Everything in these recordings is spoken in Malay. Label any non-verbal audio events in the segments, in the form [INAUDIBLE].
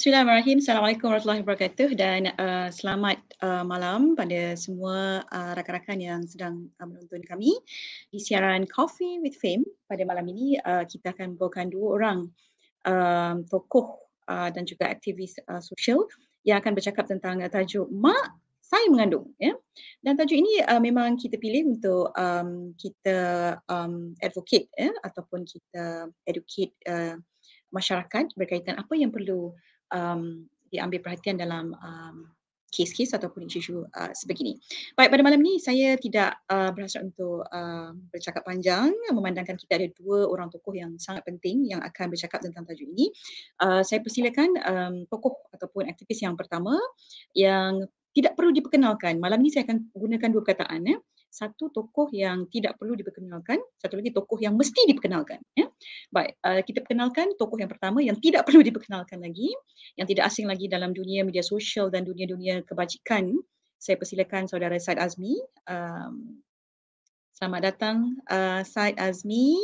Bismillahirrahmanirrahim. Assalamualaikum warahmatullahi wabarakatuh dan uh, selamat uh, malam pada semua uh, rakan-rakan yang sedang uh, menonton kami di siaran Coffee with Fame. Pada malam ini uh, kita akan bawakan dua orang uh, tokoh uh, dan juga aktivis uh, sosial yang akan bercakap tentang uh, tajuk Mak saya mengandung ya. Dan tajuk ini uh, memang kita pilih untuk um, kita um, advocate ya ataupun kita educate uh, masyarakat berkaitan apa yang perlu um, diambil perhatian dalam um, kes-kes ataupun isu-isu uh, sebegini. Baik, pada malam ini saya tidak uh, berhasrat untuk uh, bercakap panjang memandangkan kita ada dua orang tokoh yang sangat penting yang akan bercakap tentang tajuk ini. Uh, saya persilakan um, tokoh ataupun aktivis yang pertama yang tidak perlu diperkenalkan. Malam ini saya akan gunakan dua perkataan. Eh satu tokoh yang tidak perlu diperkenalkan, satu lagi tokoh yang mesti diperkenalkan. Ya. Baik, uh, kita perkenalkan tokoh yang pertama yang tidak perlu diperkenalkan lagi, yang tidak asing lagi dalam dunia media sosial dan dunia-dunia kebajikan. Saya persilakan saudara Said Azmi. Um, selamat datang uh, Said Azmi.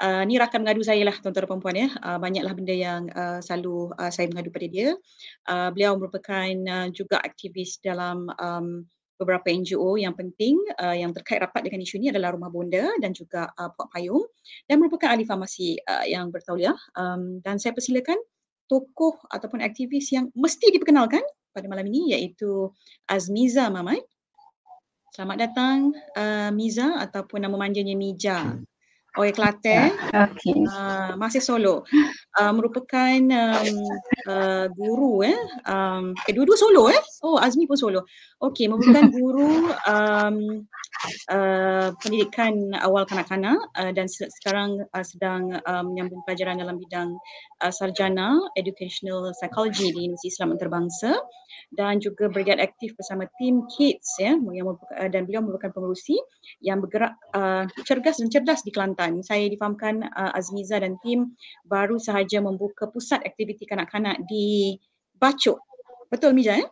Uh, ni rakan mengadu saya lah tuan-tuan dan puan-puan ya. Uh, banyaklah benda yang uh, selalu uh, saya mengadu pada dia. Uh, beliau merupakan uh, juga aktivis dalam um, beberapa NGO yang penting uh, yang terkait rapat dengan isu ini adalah Rumah Bonda dan juga uh, Puak Payung dan merupakan ahli farmasi uh, yang bertauliah um, dan saya persilakan tokoh ataupun aktivis yang mesti diperkenalkan pada malam ini iaitu Azmiza Mamai. Selamat datang uh, Miza ataupun nama manjanya Mija. Hmm. Oh, Kelate. Ya, okay. Uh, ah, masih solo. Uh, merupakan um, uh, guru eh. Um, eh, dua-dua solo eh. Oh, Azmi pun solo. Okey, merupakan [LAUGHS] guru um, uh, pendidikan awal kanak-kanak uh, dan se- sekarang uh, sedang uh, menyambung pelajaran dalam bidang uh, sarjana educational psychology di Universiti Islam Antarabangsa dan juga bergiat aktif bersama tim kids ya yang merupakan, dan beliau merupakan pengerusi yang bergerak uh, cergas dan cerdas di Kelantan difahamkan. Saya difahamkan uh, Azmiza dan tim baru sahaja membuka pusat aktiviti kanak-kanak di Bacok. Betul Mija ya? Eh?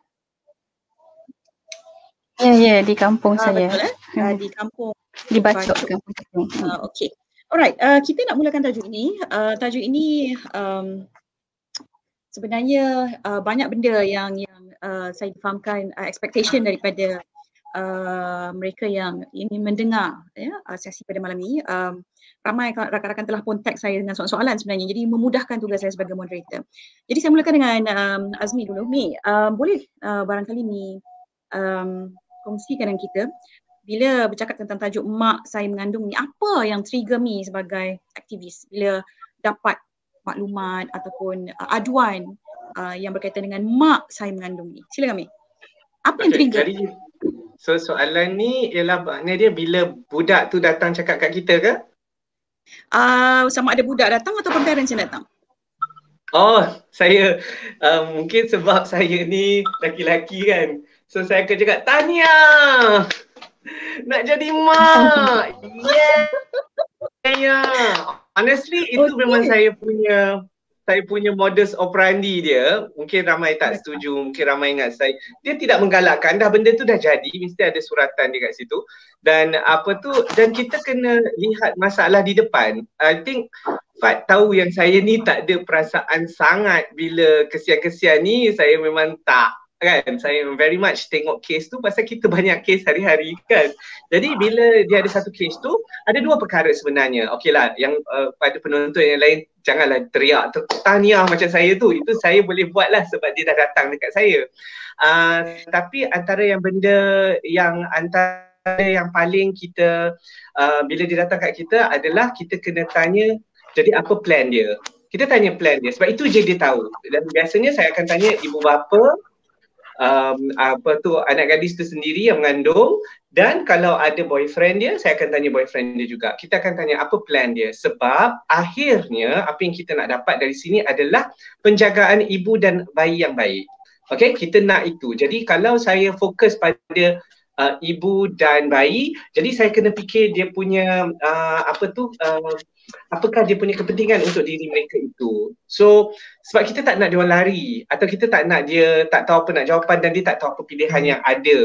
Ya, ya, di kampung ah, saya. Betul, eh? hmm. [LAUGHS] Di kampung. Di Bacok. Bacok. Uh, Okey. Alright, uh, kita nak mulakan tajuk ini. Uh, tajuk ini um, sebenarnya uh, banyak benda yang yang uh, saya difahamkan uh, expectation daripada uh, mereka yang ingin mendengar ya, uh, sesi pada malam ini. Um, ramai rakan-rakan telah pun tag saya dengan soalan-soalan sebenarnya. Jadi memudahkan tugas saya sebagai moderator. Jadi saya mulakan dengan um, Azmi dulu. Mi, um, boleh uh, barangkali Mi um, kongsikan dengan kita bila bercakap tentang tajuk mak saya mengandung ni, apa yang trigger Mi sebagai aktivis bila dapat maklumat ataupun uh, aduan uh, yang berkaitan dengan mak saya mengandung ni. Silakan Mi. Apa yang trigger? Jadi, So soalan ni ialah maknanya dia bila budak tu datang cakap kat kita ke? Uh, sama ada budak datang ataupun parents yang datang? Oh, saya uh, mungkin sebab saya ni laki-laki kan. So saya akan cakap, Tania! Nak jadi mak! [LAUGHS] yeah! Tania! Honestly, itu okay. memang saya punya saya punya modus operandi dia mungkin ramai tak setuju mungkin ramai ingat saya dia tidak menggalakkan dah benda tu dah jadi mesti ada suratan dia kat situ dan apa tu dan kita kena lihat masalah di depan i think Fat tahu yang saya ni tak ada perasaan sangat bila kesian-kesian ni saya memang tak kan saya very much tengok case tu pasal kita banyak case hari-hari kan jadi bila dia ada satu case tu ada dua perkara sebenarnya okeylah yang uh, pada penonton yang lain janganlah teriak tahniah macam saya tu itu saya boleh buat lah sebab dia dah datang dekat saya uh, tapi antara yang benda yang antara yang paling kita uh, bila dia datang kat kita adalah kita kena tanya jadi apa plan dia kita tanya plan dia sebab itu je dia tahu dan biasanya saya akan tanya ibu bapa um, apa tu anak gadis tu sendiri yang mengandung dan kalau ada boyfriend dia saya akan tanya boyfriend dia juga kita akan tanya apa plan dia sebab akhirnya apa yang kita nak dapat dari sini adalah penjagaan ibu dan bayi yang baik okay kita nak itu jadi kalau saya fokus pada uh, ibu dan bayi jadi saya kena fikir dia punya uh, apa tu uh, apakah dia punya kepentingan untuk diri mereka itu. So sebab kita tak nak dia lari atau kita tak nak dia tak tahu apa nak jawapan dan dia tak tahu apa pilihan yang ada.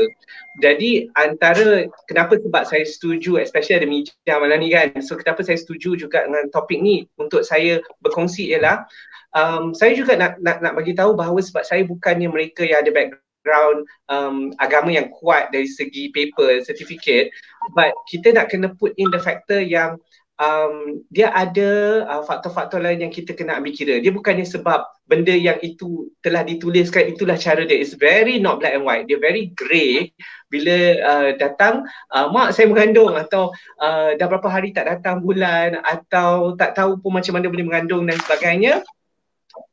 Jadi antara kenapa sebab saya setuju especially ada media malam ni kan. So kenapa saya setuju juga dengan topik ni untuk saya berkongsi ialah um, saya juga nak nak, nak bagi tahu bahawa sebab saya bukannya mereka yang ada background ground um, agama yang kuat dari segi paper, certificate but kita nak kena put in the factor yang uh, um, dia ada uh, faktor-faktor lain yang kita kena ambil kira. Dia bukannya sebab benda yang itu telah dituliskan itulah cara dia. It's very not black and white. Dia very grey bila uh, datang uh, mak saya mengandung atau uh, dah berapa hari tak datang bulan atau tak tahu pun macam mana boleh mengandung dan sebagainya.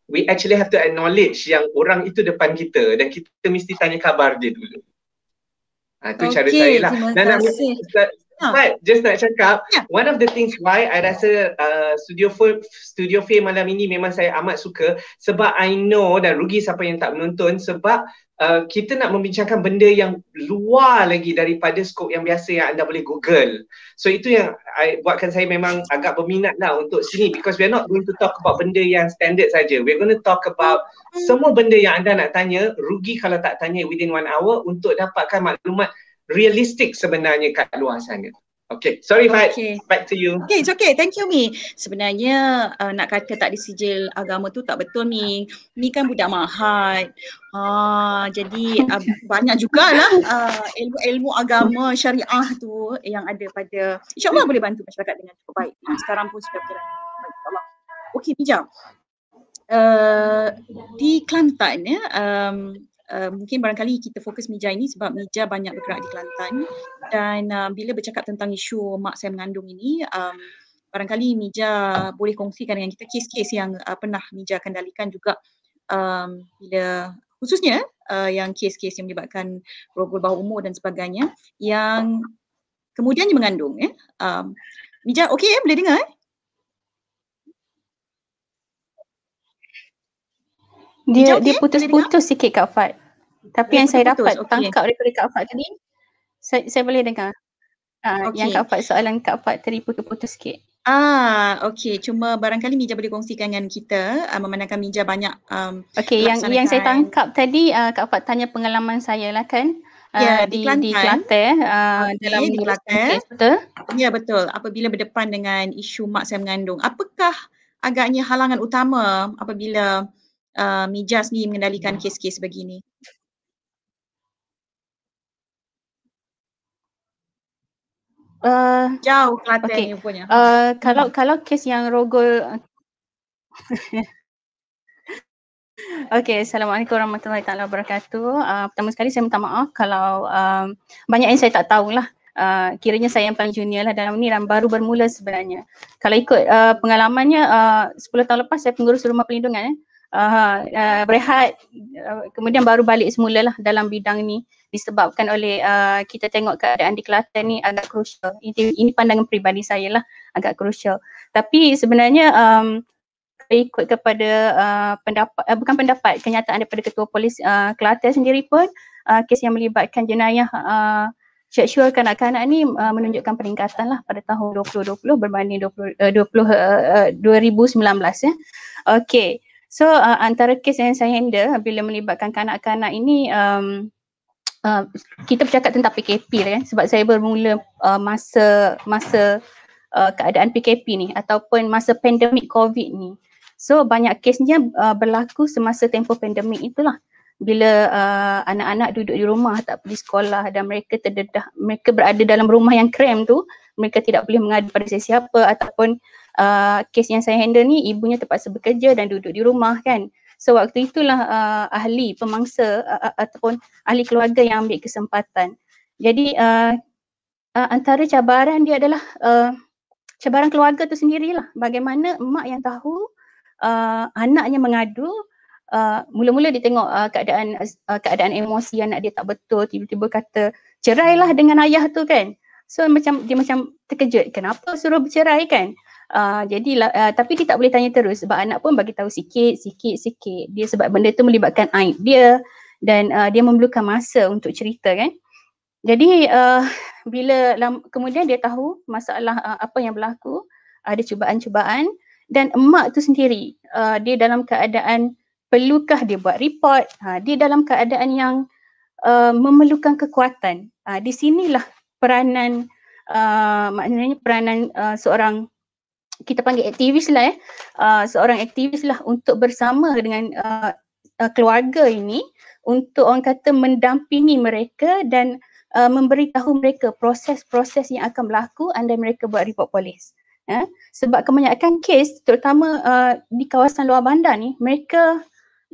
We actually have to acknowledge yang orang itu depan kita dan kita mesti tanya kabar dia dulu. Ha, itu okay, cara saya lah. Terima kasih. Ya. But just nak cakap, yeah. one of the things why I rasa uh, Studio full Studio Fame malam ini memang saya amat suka sebab I know dan rugi siapa yang tak menonton sebab uh, kita nak membincangkan benda yang luar lagi daripada skop yang biasa yang anda boleh Google. So itu yang I, buatkan saya memang agak berminat lah untuk sini because we are not going to talk about benda yang standard saja. We're going to talk about hmm. semua benda yang anda nak tanya rugi kalau tak tanya within one hour untuk dapatkan maklumat realistic sebenarnya kat luar sana. Okay, sorry Fat. Okay. Back to you. Okay, it's okay. Thank you, Mi. Sebenarnya uh, nak kata tak disijil agama tu tak betul, Mi. Mi kan budak mahat. Uh, jadi uh, banyak jugalah uh, ilmu-ilmu agama syariah tu yang ada pada insyaAllah boleh bantu masyarakat dengan cukup baik. Sekarang pun sudah berjalan. Okay, pinjam. Uh, di Kelantan ya, um, Eh, mungkin barangkali kita fokus Mija ini sebab Mija banyak bergerak di Kelantan dan uh, bila bercakap tentang isu mak saya mengandung ini um, barangkali Mija boleh kongsikan dengan kita kes-kes yang uh, pernah Mija kendalikan juga um, bila khususnya uh, yang kes-kes yang menyebabkan rogol bawah umur dan sebagainya yang kemudiannya mengandung ya. Eh. Um, Mija okey eh boleh dengar eh? dia Hijau, dia eh? putus-putus okay? sikit Kak Fat. Tapi yang saya dapat tangkap daripada Kak Fat tadi saya saya boleh dengar. Uh, ah, okay. yang Kak Fat soalan Kak Fat tadi putus-putus sikit. Ah, okey. Cuma barangkali Mija boleh kongsikan dengan kita uh, memandangkan Mija banyak um, Okey, yang yang saya tangkap tadi uh, Kak Fat tanya pengalaman saya lah kan. Ya, yeah, uh, di, di Kelantan. Di Kelantan. Uh, okay, dalam di Kelantan. Ya, betul. Apabila berdepan dengan isu mak saya mengandung, apakah agaknya halangan utama apabila uh, Mijas ni mengendalikan kes-kes begini. Uh, jauh Kelantan okay. punya. Uh, kalau kalau kes yang rogol [LAUGHS] Okay, Assalamualaikum warahmatullahi taala wabarakatuh. Uh, pertama sekali saya minta maaf kalau um, banyak yang saya tak tahu lah. Uh, kiranya saya yang paling junior lah dalam ni dan baru bermula sebenarnya. Kalau ikut uh, pengalamannya uh, 10 tahun lepas saya pengurus rumah perlindungan eh uh, uh, berehat uh, kemudian baru balik semula lah dalam bidang ni disebabkan oleh uh, kita tengok keadaan di Kelantan ni agak crucial ini, ini pandangan peribadi saya lah agak crucial tapi sebenarnya um, ikut kepada uh, pendapat uh, bukan pendapat kenyataan daripada ketua polis uh, Kelantan sendiri pun uh, kes yang melibatkan jenayah uh, seksual kanak-kanak ni uh, menunjukkan peningkatan lah pada tahun 2020 berbanding 20, uh, 20 uh, 2019 ya. Okey. So uh, antara kes yang saya handle bila melibatkan kanak-kanak ini um, [TSK] uh, kita bercakap tentang PKP lah kan sebab saya bermula uh, masa masa uh, keadaan PKP ni ataupun masa pandemik COVID ni. So banyak kesnya uh, berlaku semasa tempoh pandemik itulah. Bila uh, anak-anak duduk di rumah tak pergi sekolah dan mereka terdedah, mereka berada dalam rumah yang krem tu, mereka tidak boleh mengadu pada sesiapa ataupun uh, kes yang saya handle ni ibunya terpaksa bekerja dan duduk di rumah kan. So waktu itulah uh, ahli pemangsa uh, uh, ataupun ahli keluarga yang ambil kesempatan. Jadi uh, uh, antara cabaran dia adalah uh, cabaran keluarga tu sendirilah. Bagaimana mak yang tahu uh, anaknya mengadu Uh, mula-mula dia tengok uh, keadaan uh, keadaan emosi anak dia tak betul tiba-tiba kata cerailah dengan ayah tu kan so macam dia macam terkejut kenapa suruh bercerai kan Ah, jadi uh, ah, tapi dia tak boleh tanya terus sebab anak pun bagi tahu sikit sikit sikit dia sebab benda tu melibatkan aib dia dan uh, dia memerlukan masa untuk cerita kan jadi uh, bila kemudian dia tahu masalah uh, apa yang berlaku ada cubaan-cubaan dan emak tu sendiri uh, dia dalam keadaan perlukah dia buat report uh, dia dalam keadaan yang uh, memerlukan kekuatan uh, di sinilah peranan uh, maknanya peranan uh, seorang kita panggil aktivis lah eh, uh, seorang aktivis lah untuk bersama dengan uh, uh, keluarga ini untuk orang kata mendampingi mereka dan uh, memberitahu mereka proses-proses yang akan berlaku anda mereka buat report polis. Eh, sebab kebanyakan kes terutama uh, di kawasan luar bandar ni mereka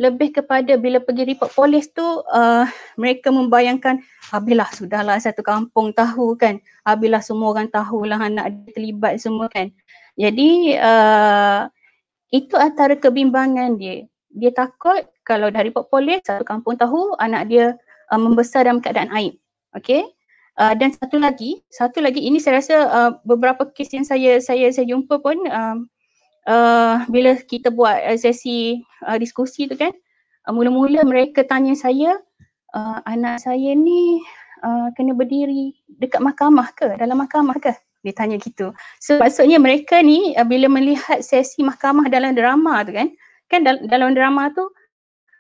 lebih kepada bila pergi report polis tu uh, mereka membayangkan habislah sudahlah satu kampung tahu kan habislah semua orang tahulah anak dia terlibat semua kan jadi uh, itu antara kebimbangan dia. Dia takut kalau dari report satu kampung tahu anak dia uh, membesar dalam keadaan aib. Okay. Uh, eh, dan satu lagi, satu lagi ini saya rasa uh, beberapa kes yang saya saya saya jumpa pun uh, uh, bila kita buat uh, sesi uh, diskusi tu kan, uh, mula-mula mereka tanya saya uh, anak saya ni uh, kena berdiri dekat mahkamah ke dalam mahkamah ke? dia tanya gitu. So maksudnya mereka ni uh, bila melihat sesi mahkamah dalam drama tu kan, kan dal- dalam drama tu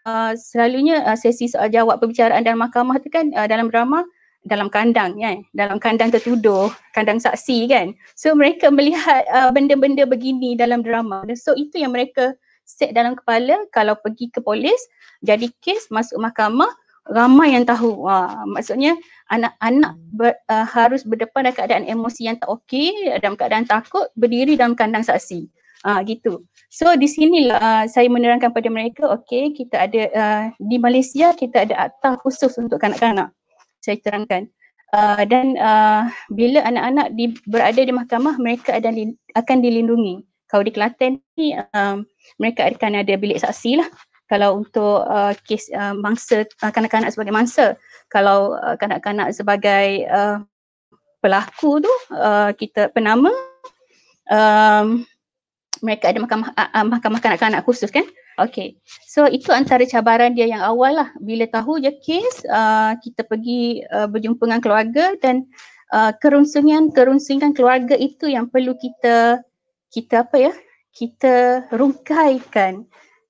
uh, selalunya uh, sesi soal jawab perbicaraan dalam mahkamah tu kan uh, dalam drama dalam kandang kan, dalam kandang tertuduh, kandang saksi kan. So mereka melihat uh, benda-benda begini dalam drama. So itu yang mereka set dalam kepala kalau pergi ke polis, jadi kes masuk mahkamah ramai yang tahu. Uh, maksudnya anak-anak hmm. ber, uh, harus berdepan dalam keadaan emosi yang tak okey, dalam keadaan takut, berdiri dalam kandang saksi. uh, gitu. So di sinilah uh, saya menerangkan pada mereka, okey, kita ada uh, di Malaysia kita ada akta khusus untuk kanak-kanak. Saya terangkan. Uh, dan uh, bila anak-anak di, berada di mahkamah, mereka ada akan dilindungi. Kalau di Kelantan ni um, mereka akan ada bilik saksi lah kalau untuk uh, kes uh, mangsa uh, kanak-kanak sebagai mangsa kalau uh, kanak-kanak sebagai uh, pelaku tu uh, kita penama um, mereka ada mahkamah uh, uh, mahkamah kanak-kanak khusus kan Okay, so itu antara cabaran dia yang awal lah bila tahu je kes uh, kita pergi uh, berjumpa dengan keluarga dan uh, kerunsingan-kerunsingan keluarga itu yang perlu kita kita apa ya kita rungkaikan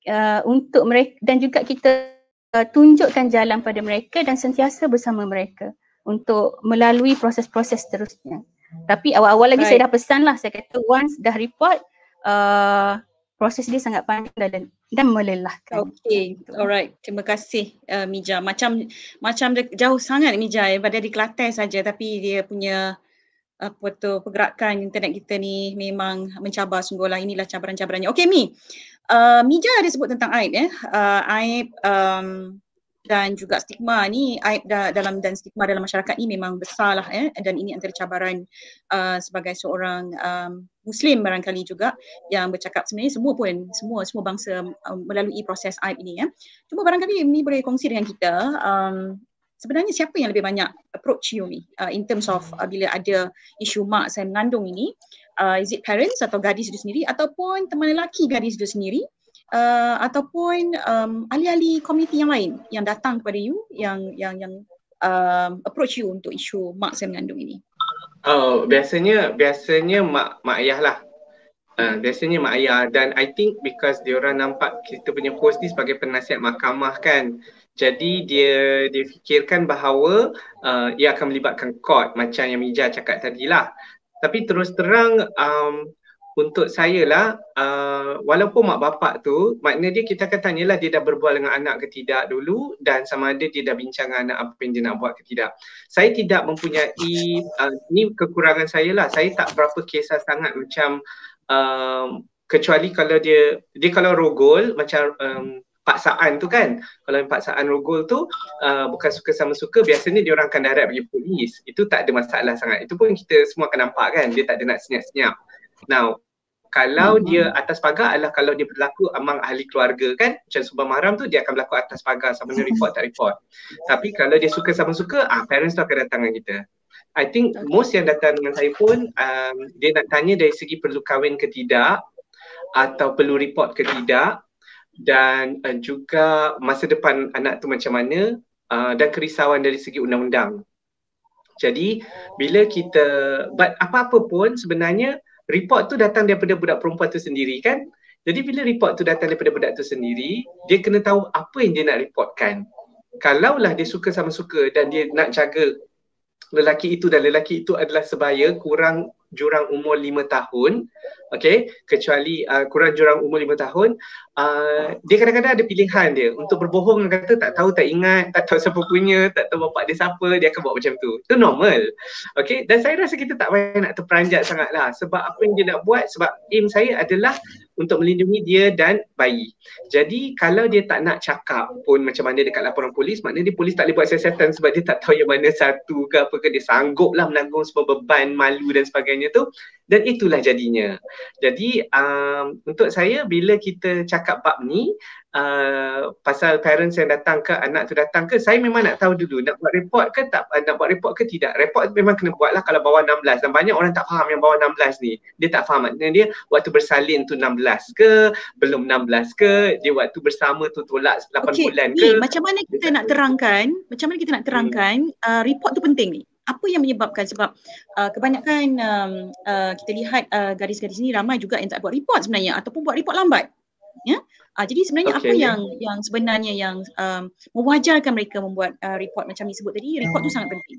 uh, untuk mereka dan juga kita uh, tunjukkan jalan pada mereka dan sentiasa bersama mereka untuk melalui proses-proses seterusnya. Tapi awal-awal lagi right. saya dah pesan lah, saya kata once dah report, uh, proses dia sangat panjang dan dan melelahkan. Okay, alright. Terima kasih uh, Mija. Macam macam jauh sangat Mija daripada eh. di Kelantan saja tapi dia punya apa tu pergerakan internet kita ni memang mencabar sungguhlah. Inilah cabaran-cabarannya. Okay Mi, Uh, Mija ada sebut tentang aib ya. Eh. Uh, aib um, dan juga stigma ni aib da- dalam dan stigma dalam masyarakat ni memang besarlah ya eh. dan ini antara cabaran uh, sebagai seorang um, muslim barangkali juga yang bercakap sebenarnya semua pun semua semua bangsa um, melalui proses aib ini ya. Eh. Cuba barangkali ni boleh kongsi dengan kita um, sebenarnya siapa yang lebih banyak approach you ni uh, in terms of uh, bila ada isu mak saya mengandung ini uh, uh, is it parents atau gadis itu sendiri ataupun teman lelaki gadis itu sendiri uh, ataupun um, ahli-ahli komuniti yang lain yang datang kepada you yang yang yang um, approach you untuk isu mak saya mengandung ini? Oh, biasanya biasanya mak mak ayah lah. Uh, biasanya mak ayah dan I think because dia orang nampak kita punya post ni sebagai penasihat mahkamah kan. Jadi dia dia fikirkan bahawa uh, ia akan melibatkan court macam yang Mija cakap tadilah. lah. Tapi terus terang um, untuk saya lah, uh, walaupun mak bapak tu, makna dia kita akan tanyalah dia dah berbual dengan anak ke tidak dulu dan sama ada dia dah bincang dengan anak apa yang dia nak buat ke tidak. Saya tidak mempunyai, uh, ni kekurangan saya lah, saya tak berapa kisah sangat macam um, kecuali kalau dia, dia kalau rogol macam um, paksaan tu kan kalau yang paksaan rogol tu uh, bukan suka sama suka biasanya dia orang akan direct pergi polis itu tak ada masalah sangat itu pun kita semua akan nampak kan dia tak ada nak senyap-senyap now kalau hmm dia atas pagar adalah kalau dia berlaku among ahli keluarga kan macam sebuah mahram tu dia akan berlaku atas pagar sama dia report tak report tapi kalau dia suka sama suka ah uh, parents tu akan datang dengan kita I think most yang datang dengan saya pun um, dia nak tanya dari segi perlu kahwin ke tidak atau perlu report ke tidak dan uh, juga masa depan anak tu macam mana uh, dan kerisauan dari segi undang-undang. Jadi bila kita buat apa-apa pun sebenarnya report tu datang daripada budak perempuan tu sendiri kan? Jadi bila report tu datang daripada budak tu sendiri, dia kena tahu apa yang dia nak reportkan. Kalaulah dia suka sama suka dan dia nak jaga lelaki itu dan lelaki itu adalah sebaya kurang jurang umur lima tahun, okay, kecuali uh, kurang jurang umur lima tahun, uh, dia kadang-kadang ada pilihan dia untuk berbohong dan kata tak tahu, tak ingat, tak tahu siapa punya, tak tahu bapak dia siapa, dia akan buat macam tu. tu normal. Okay? Dan saya rasa kita tak payah nak terperanjat sangatlah sebab apa yang dia nak buat, sebab aim saya adalah untuk melindungi dia dan bayi. Jadi kalau dia tak nak cakap pun macam mana dekat laporan polis, maknanya dia polis tak boleh buat siasatan sebab dia tak tahu yang mana satu ke apa ke dia sanggup lah menanggung semua beban, malu dan sebagainya tu. Dan itulah jadinya. Jadi um, untuk saya bila kita cakap cakap bab ni uh, pasal parents yang datang ke anak tu datang ke saya memang nak tahu dulu nak buat report ke tak eh, nak buat report ke tidak report memang kena buat lah kalau bawah 16 dan banyak orang tak faham yang bawah 16 ni dia tak faham maknanya dia waktu bersalin tu 16 ke belum 16 ke dia waktu bersama tu tolak 8 okay. bulan ke eh, macam mana kita nak terangkan macam mana kita nak hmm. terangkan hmm. uh, report tu penting ni apa yang menyebabkan sebab uh, kebanyakan um, uh, kita lihat uh, garis-garis ni ramai juga yang tak buat report sebenarnya ataupun buat report lambat ya uh, jadi sebenarnya okay, apa yeah. yang yang sebenarnya yang um, mewajarkan mereka membuat uh, report macam ni sebut tadi report hmm. tu sangat penting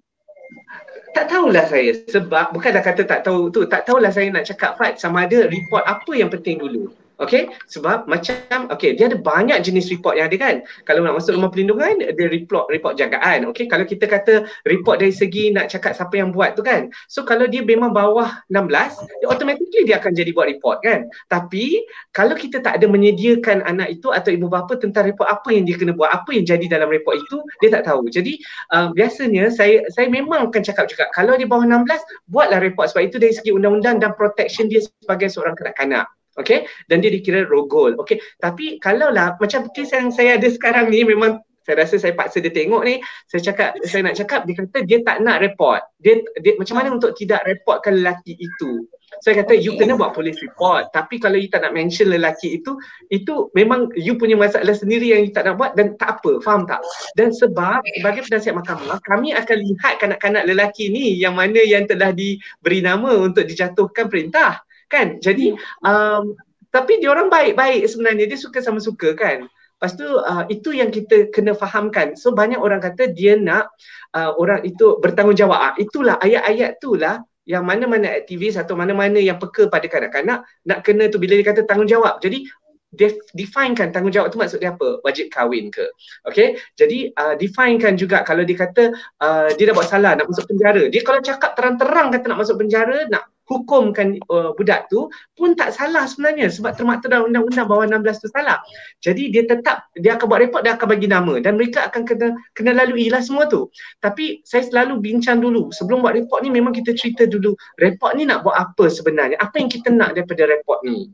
tak tahulah saya sebab bukan dah kata tak tahu tu tak tahulah saya nak cakap Fat sama ada report apa yang penting dulu Okay, sebab macam, okay, dia ada banyak jenis report yang ada kan. Kalau nak masuk rumah perlindungan, dia report, report jagaan. Okay, kalau kita kata report dari segi nak cakap siapa yang buat tu kan. So, kalau dia memang bawah 16, dia automatically dia akan jadi buat report kan. Tapi, kalau kita tak ada menyediakan anak itu atau ibu bapa tentang report apa yang dia kena buat, apa yang jadi dalam report itu, dia tak tahu. Jadi, uh, biasanya saya saya memang akan cakap juga, kalau dia bawah 16, buatlah report sebab itu dari segi undang-undang dan protection dia sebagai seorang kanak-kanak. Okay, dan dia dikira rogol. Okay, tapi kalau lah macam kes yang saya ada sekarang ni memang saya rasa saya paksa dia tengok ni, saya cakap, saya nak cakap, dia kata dia tak nak report. Dia, dia macam mana untuk tidak reportkan lelaki itu? Saya kata, okay. you kena buat police report. Tapi kalau you tak nak mention lelaki itu, itu memang you punya masalah sendiri yang you tak nak buat dan tak apa. Faham tak? Dan sebab bagi penasihat mahkamah, kami akan lihat kanak-kanak lelaki ni yang mana yang telah diberi nama untuk dijatuhkan perintah kan jadi ya. um, tapi dia orang baik-baik sebenarnya dia suka sama suka kan lepas tu uh, itu yang kita kena fahamkan so banyak orang kata dia nak uh, orang itu bertanggungjawab ah itulah ayat-ayat tu lah yang mana-mana aktivis atau mana-mana yang peka pada kanak-kanak nak kena tu bila dia kata tanggungjawab jadi def- kan tanggungjawab tu maksud dia apa wajib kahwin ke okay jadi uh, kan juga kalau dia kata uh, dia dah buat salah nak masuk penjara dia kalau cakap terang-terang kata nak masuk penjara nak hukumkan uh, budak tu pun tak salah sebenarnya sebab termaktub dalam undang-undang bawah 16 tu salah. Jadi dia tetap dia akan buat report dia akan bagi nama dan mereka akan kena kena lalui lah semua tu. Tapi saya selalu bincang dulu sebelum buat report ni memang kita cerita dulu report ni nak buat apa sebenarnya? Apa yang kita nak daripada report ni?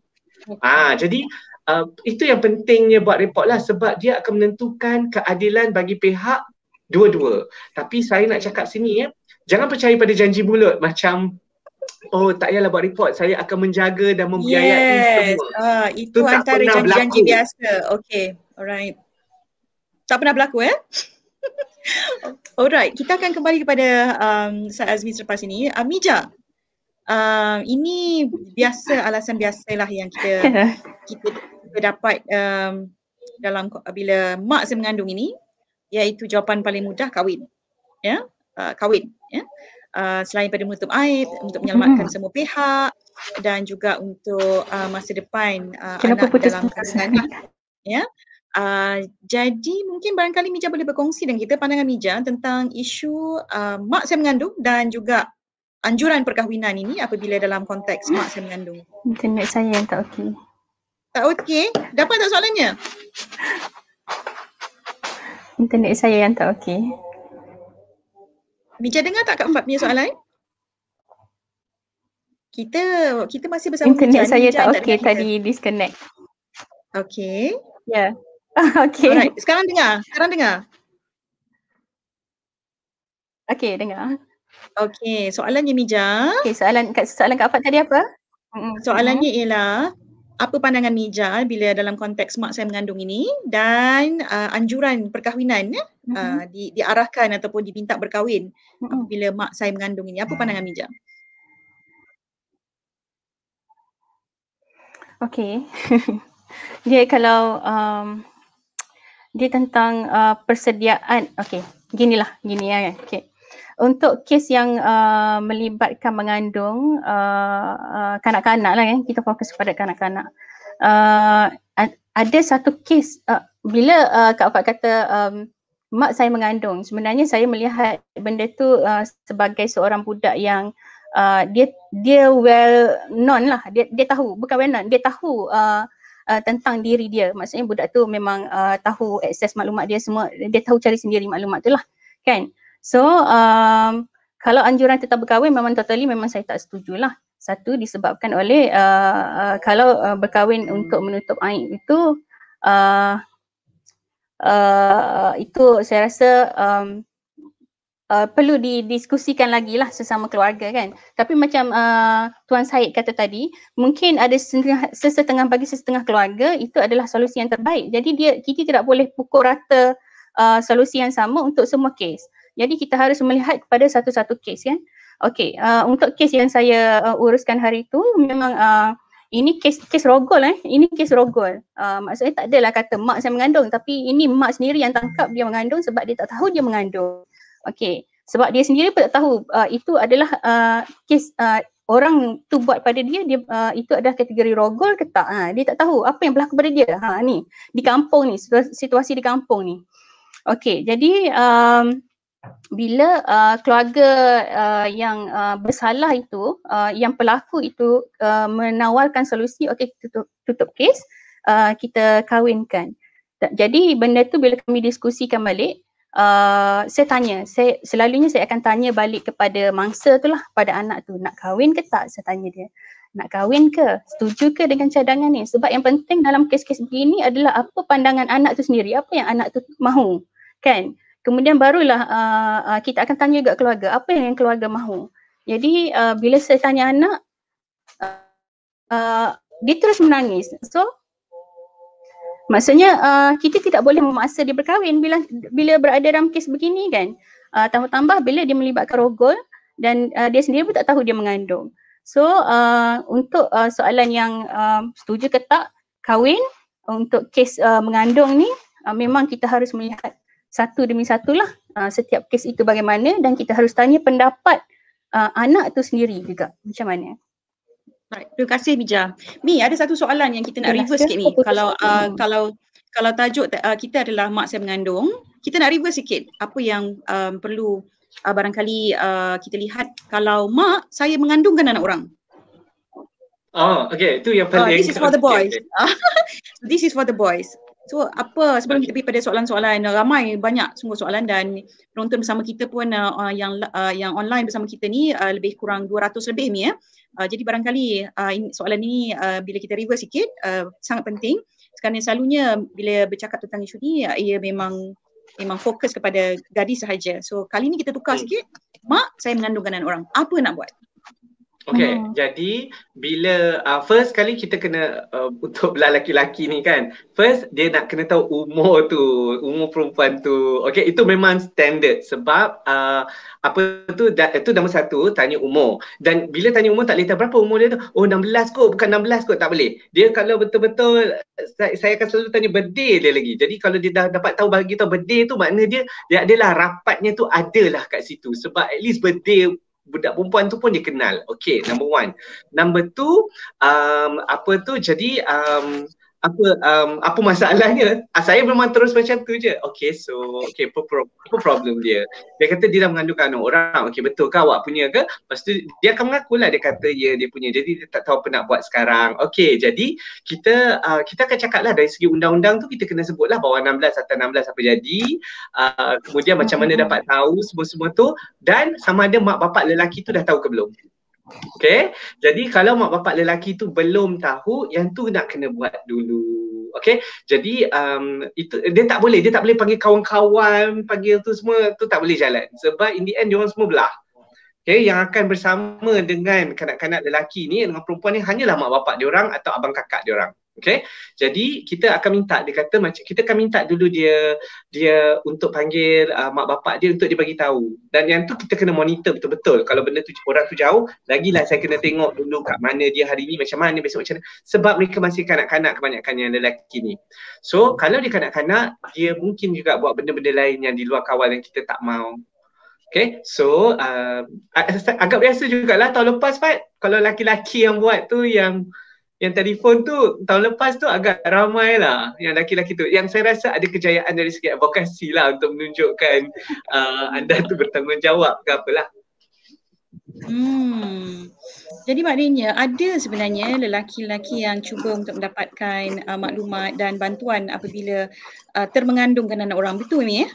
Ah ha, jadi uh, itu yang pentingnya buat report lah sebab dia akan menentukan keadilan bagi pihak dua-dua. Tapi saya nak cakap sini ya, jangan percaya pada janji mulut macam oh tak payahlah buat report saya akan menjaga dan membiayai yes. semua. Yes. Ah, itu tu antara janji-janji biasa. Okay. Alright. Tak pernah berlaku eh? [LAUGHS] Alright, kita akan kembali kepada um, Ustaz Azmi selepas ini. Uh, uh, ini biasa alasan biasa lah yang kita [LAUGHS] kita, kita dapat um, dalam bila mak saya mengandung ini iaitu jawapan paling mudah kahwin. Ya, yeah? uh, kahwin. Ya. Yeah? Uh, selain pada menutup aib untuk menyelamatkan hmm. semua pihak dan juga untuk uh, masa depan uh, anak dalam keadaan ya uh, jadi mungkin barangkali Mija boleh berkongsi dengan kita pandangan Mija tentang isu uh, mak saya mengandung dan juga anjuran perkahwinan ini apabila dalam konteks mak saya mengandung internet saya yang tak okey tak okey dapat tak soalannya internet saya yang tak okey Mija dengar tak Kak Fat punya soalan? Kita kita masih bersama Internet saya tak, tak okey tadi disconnect. Okey. Ya. Yeah. [LAUGHS] okey. Alright. Sekarang dengar. Sekarang dengar. Okey, dengar. Okey, soalannya Mija. Okey, soalan soalan Kak Fat tadi apa? Soalannya ialah apa pandangan Mija eh, bila dalam konteks mak saya mengandung ini dan uh, anjuran perkahwinan ya mm-hmm. uh, di diarahkan ataupun diminta berkahwin mm-hmm. bila mak saya mengandung ini apa pandangan Mija? Okay. [LAUGHS] dia kalau um, dia tentang uh, persediaan okay. Ginilah, gini ya. Kan? Okay untuk kes yang uh, melibatkan mengandung uh, uh, kanak-kanak lah kan, eh. kita fokus kepada kanak-kanak. Uh, ada satu kes, uh, bila uh, Kak Fad kata um, mak saya mengandung, sebenarnya saya melihat benda tu uh, sebagai seorang budak yang uh, dia dia well known lah, dia, dia tahu, bukan well known, dia tahu uh, Uh, tentang diri dia. Maksudnya budak tu memang uh, tahu akses maklumat dia semua, dia tahu cari sendiri maklumat tu lah. Kan? So um, kalau anjuran tetap berkahwin memang totally memang saya tak setuju lah. Satu disebabkan oleh uh, uh, kalau uh, berkahwin untuk menutup aib itu uh, uh, itu saya rasa um, uh, perlu didiskusikan lagi lah sesama keluarga kan. Tapi macam uh, Tuan Syed kata tadi mungkin ada setengah, sesetengah bagi sesetengah keluarga itu adalah solusi yang terbaik. Jadi dia kita tidak boleh pukul rata uh, solusi yang sama untuk semua kes. Jadi kita harus melihat kepada satu-satu kes kan. Okey, uh, untuk kes yang saya uh, uruskan hari itu memang uh, ini kes kes rogol eh. Ini kes rogol. Uh, maksudnya tak adalah kata mak saya mengandung tapi ini mak sendiri yang tangkap dia mengandung sebab dia tak tahu dia mengandung. Okey, sebab dia sendiri pun tak tahu uh, itu adalah uh, kes uh, orang tu buat pada dia dia uh, itu adalah kategori rogol ke tak ha dia tak tahu apa yang berlaku pada dia ha ni di kampung ni situasi di kampung ni okey jadi um, bila uh, keluarga uh, yang uh, bersalah itu uh, yang pelaku itu uh, menawarkan solusi okey tutup tutup kes uh, kita kahwinkan jadi benda tu bila kami diskusikan balik Uh, saya tanya, saya selalunya saya akan tanya balik kepada mangsa tu lah pada anak tu nak kahwin ke tak saya tanya dia nak kahwin ke setuju ke dengan cadangan ni sebab yang penting dalam kes-kes begini adalah apa pandangan anak tu sendiri apa yang anak tu mahu kan Kemudian barulah uh, uh, kita akan tanya juga keluarga apa yang keluarga mahu. Jadi uh, bila saya tanya anak uh, uh, dia terus menangis. So maksudnya uh, kita tidak boleh memaksa dia berkahwin bila bila berada dalam kes begini kan. Uh, tambah-tambah bila dia melibatkan rogol dan uh, dia sendiri pun tak tahu dia mengandung. So uh, untuk uh, soalan yang uh, setuju ke tak kahwin untuk kes uh, mengandung ni uh, memang kita harus melihat satu demi satulah uh, ah, setiap kes itu bagaimana dan kita harus tanya pendapat uh, anak tu sendiri juga macam mana. Right. Terima kasih Mija. Mi ada satu soalan yang kita nak Terima reverse sikit ni. Kalau uh, kalau kalau tajuk uh, kita adalah mak saya mengandung, kita nak reverse sikit apa yang um, perlu uh, barangkali uh, kita lihat kalau mak saya mengandungkan anak orang. Oh, okay. Itu yang paling. Uh, [LAUGHS] this is for the boys. okay. this is for the boys. So apa sebelum kita pergi pada soalan-soalan ramai banyak sungguh soalan dan penonton bersama kita pun uh, uh, yang uh, yang online bersama kita ni uh, lebih kurang 200 lebih ni ya. Uh, jadi barangkali uh, in, soalan ni uh, bila kita reverse sikit uh, sangat penting sekarang selalunya bila bercakap tentang isu ni uh, ia memang memang fokus kepada gadis sahaja. So kali ni kita tukar hmm. sikit mak saya mengandung kanan orang. Apa nak buat? Okay, hmm. jadi bila uh, first kali kita kena uh, [LAUGHS] untuk laki-laki ni kan, first dia nak kena tahu umur tu, umur perempuan tu. Okay, itu memang standard sebab uh, apa tu, da, itu nombor satu, tanya umur. Dan bila tanya umur tak boleh tahu berapa umur dia tu, oh 16 kot, bukan 16 kot, tak boleh. Dia kalau betul-betul, saya, saya akan selalu tanya birthday dia lagi. Jadi kalau dia dah dapat tahu bagi tahu birthday tu, makna dia, dia adalah rapatnya tu adalah kat situ. Sebab at least birthday budak perempuan tu pun dia kenal. Okay, number one. Number two, um, apa tu, jadi um, apa um, apa masalahnya ah, saya memang terus macam tu je okay so okay apa, pro- apa problem dia dia kata dia dah mengandungkan orang okay betul ke awak punya ke lepas tu dia akan mengakulah dia kata ya dia punya jadi dia tak tahu apa nak buat sekarang okay jadi kita uh, kita akan cakap lah dari segi undang-undang tu kita kena sebut lah bawah 16 atau 16 apa jadi uh, kemudian macam mana dapat tahu semua-semua tu dan sama ada mak bapak lelaki tu dah tahu ke belum Okay, jadi kalau mak bapak lelaki tu belum tahu, yang tu nak kena buat dulu. Okay, jadi um, itu dia tak boleh, dia tak boleh panggil kawan-kawan, panggil tu semua, tu tak boleh jalan. Sebab in the end, diorang semua belah. Okay, yang akan bersama dengan kanak-kanak lelaki ni, dengan perempuan ni, hanyalah mak bapak diorang atau abang kakak diorang. Okay, jadi kita akan minta dia kata macam kita akan minta dulu dia dia untuk panggil uh, mak bapak dia untuk dia bagi tahu. Dan yang tu kita kena monitor betul-betul. Kalau benda tu orang tu jauh, lagilah saya kena tengok dulu kat mana dia hari ni, macam mana besok macam mana. Sebab mereka masih kanak-kanak kebanyakan yang lelaki ni. So kalau dia kanak-kanak, dia mungkin juga buat benda-benda lain yang di luar kawal yang kita tak mau. Okay, so uh, agak biasa jugalah tahun lepas Pat, kalau laki-laki yang buat tu yang yang telefon tu tahun lepas tu agak ramai lah yang laki-laki tu. Yang saya rasa ada kejayaan dari segi advokasi lah untuk menunjukkan [LAUGHS] uh, anda tu bertanggungjawab ke apalah. Hmm. Jadi maknanya ada sebenarnya lelaki-lelaki yang cuba untuk mendapatkan uh, maklumat dan bantuan apabila uh, termengandungkan anak orang. Betul ni ya? Eh?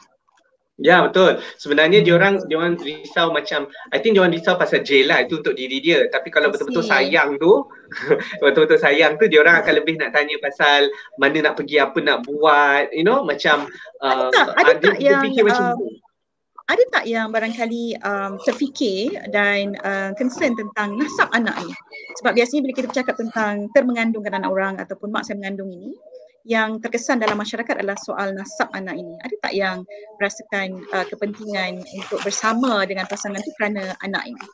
Ya betul. Sebenarnya dia orang dia orang risau macam I think dia orang risau pasal jail lah itu untuk diri dia. Tapi kalau betul-betul sayang tu [LAUGHS] betul-betul sayang tu dia orang akan lebih nak tanya pasal mana nak pergi apa nak buat you know macam ada uh, tak, ada tak fikir yang, macam uh, tu. Ada tak yang barangkali um, terfikir dan uh, concern tentang nasab anak ni? Sebab biasanya bila kita bercakap tentang termengandungkan anak orang ataupun mak saya mengandung ini, yang terkesan dalam masyarakat adalah soal nasab anak ini. Ada tak yang merasakan uh, kepentingan untuk bersama dengan pasangan itu kerana anak ini?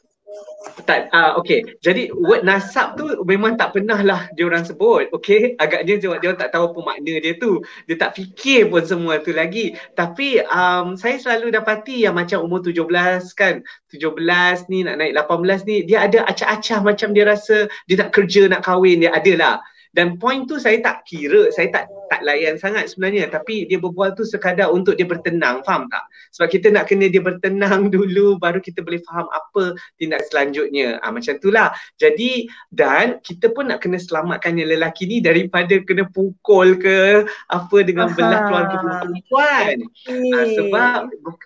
Tak, uh, okay. Jadi word nasab tu memang tak pernah lah diorang sebut. Okay, agaknya dia, dia tak tahu pun makna dia tu. Dia tak fikir pun semua tu lagi. Tapi um, saya selalu dapati yang macam umur 17 kan, 17 ni nak naik 18 ni, dia ada acah-acah macam dia rasa dia nak kerja, nak kahwin, dia lah dan point tu saya tak kira saya tak tak layan sangat sebenarnya tapi dia berbual tu sekadar untuk dia bertenang faham tak sebab kita nak kena dia bertenang [LAUGHS] dulu baru kita boleh faham apa tindak selanjutnya ha, macam itulah jadi dan kita pun nak kena selamatkan yang lelaki ni daripada kena pukul ke apa dengan belah keluarga perempuan ha, sebab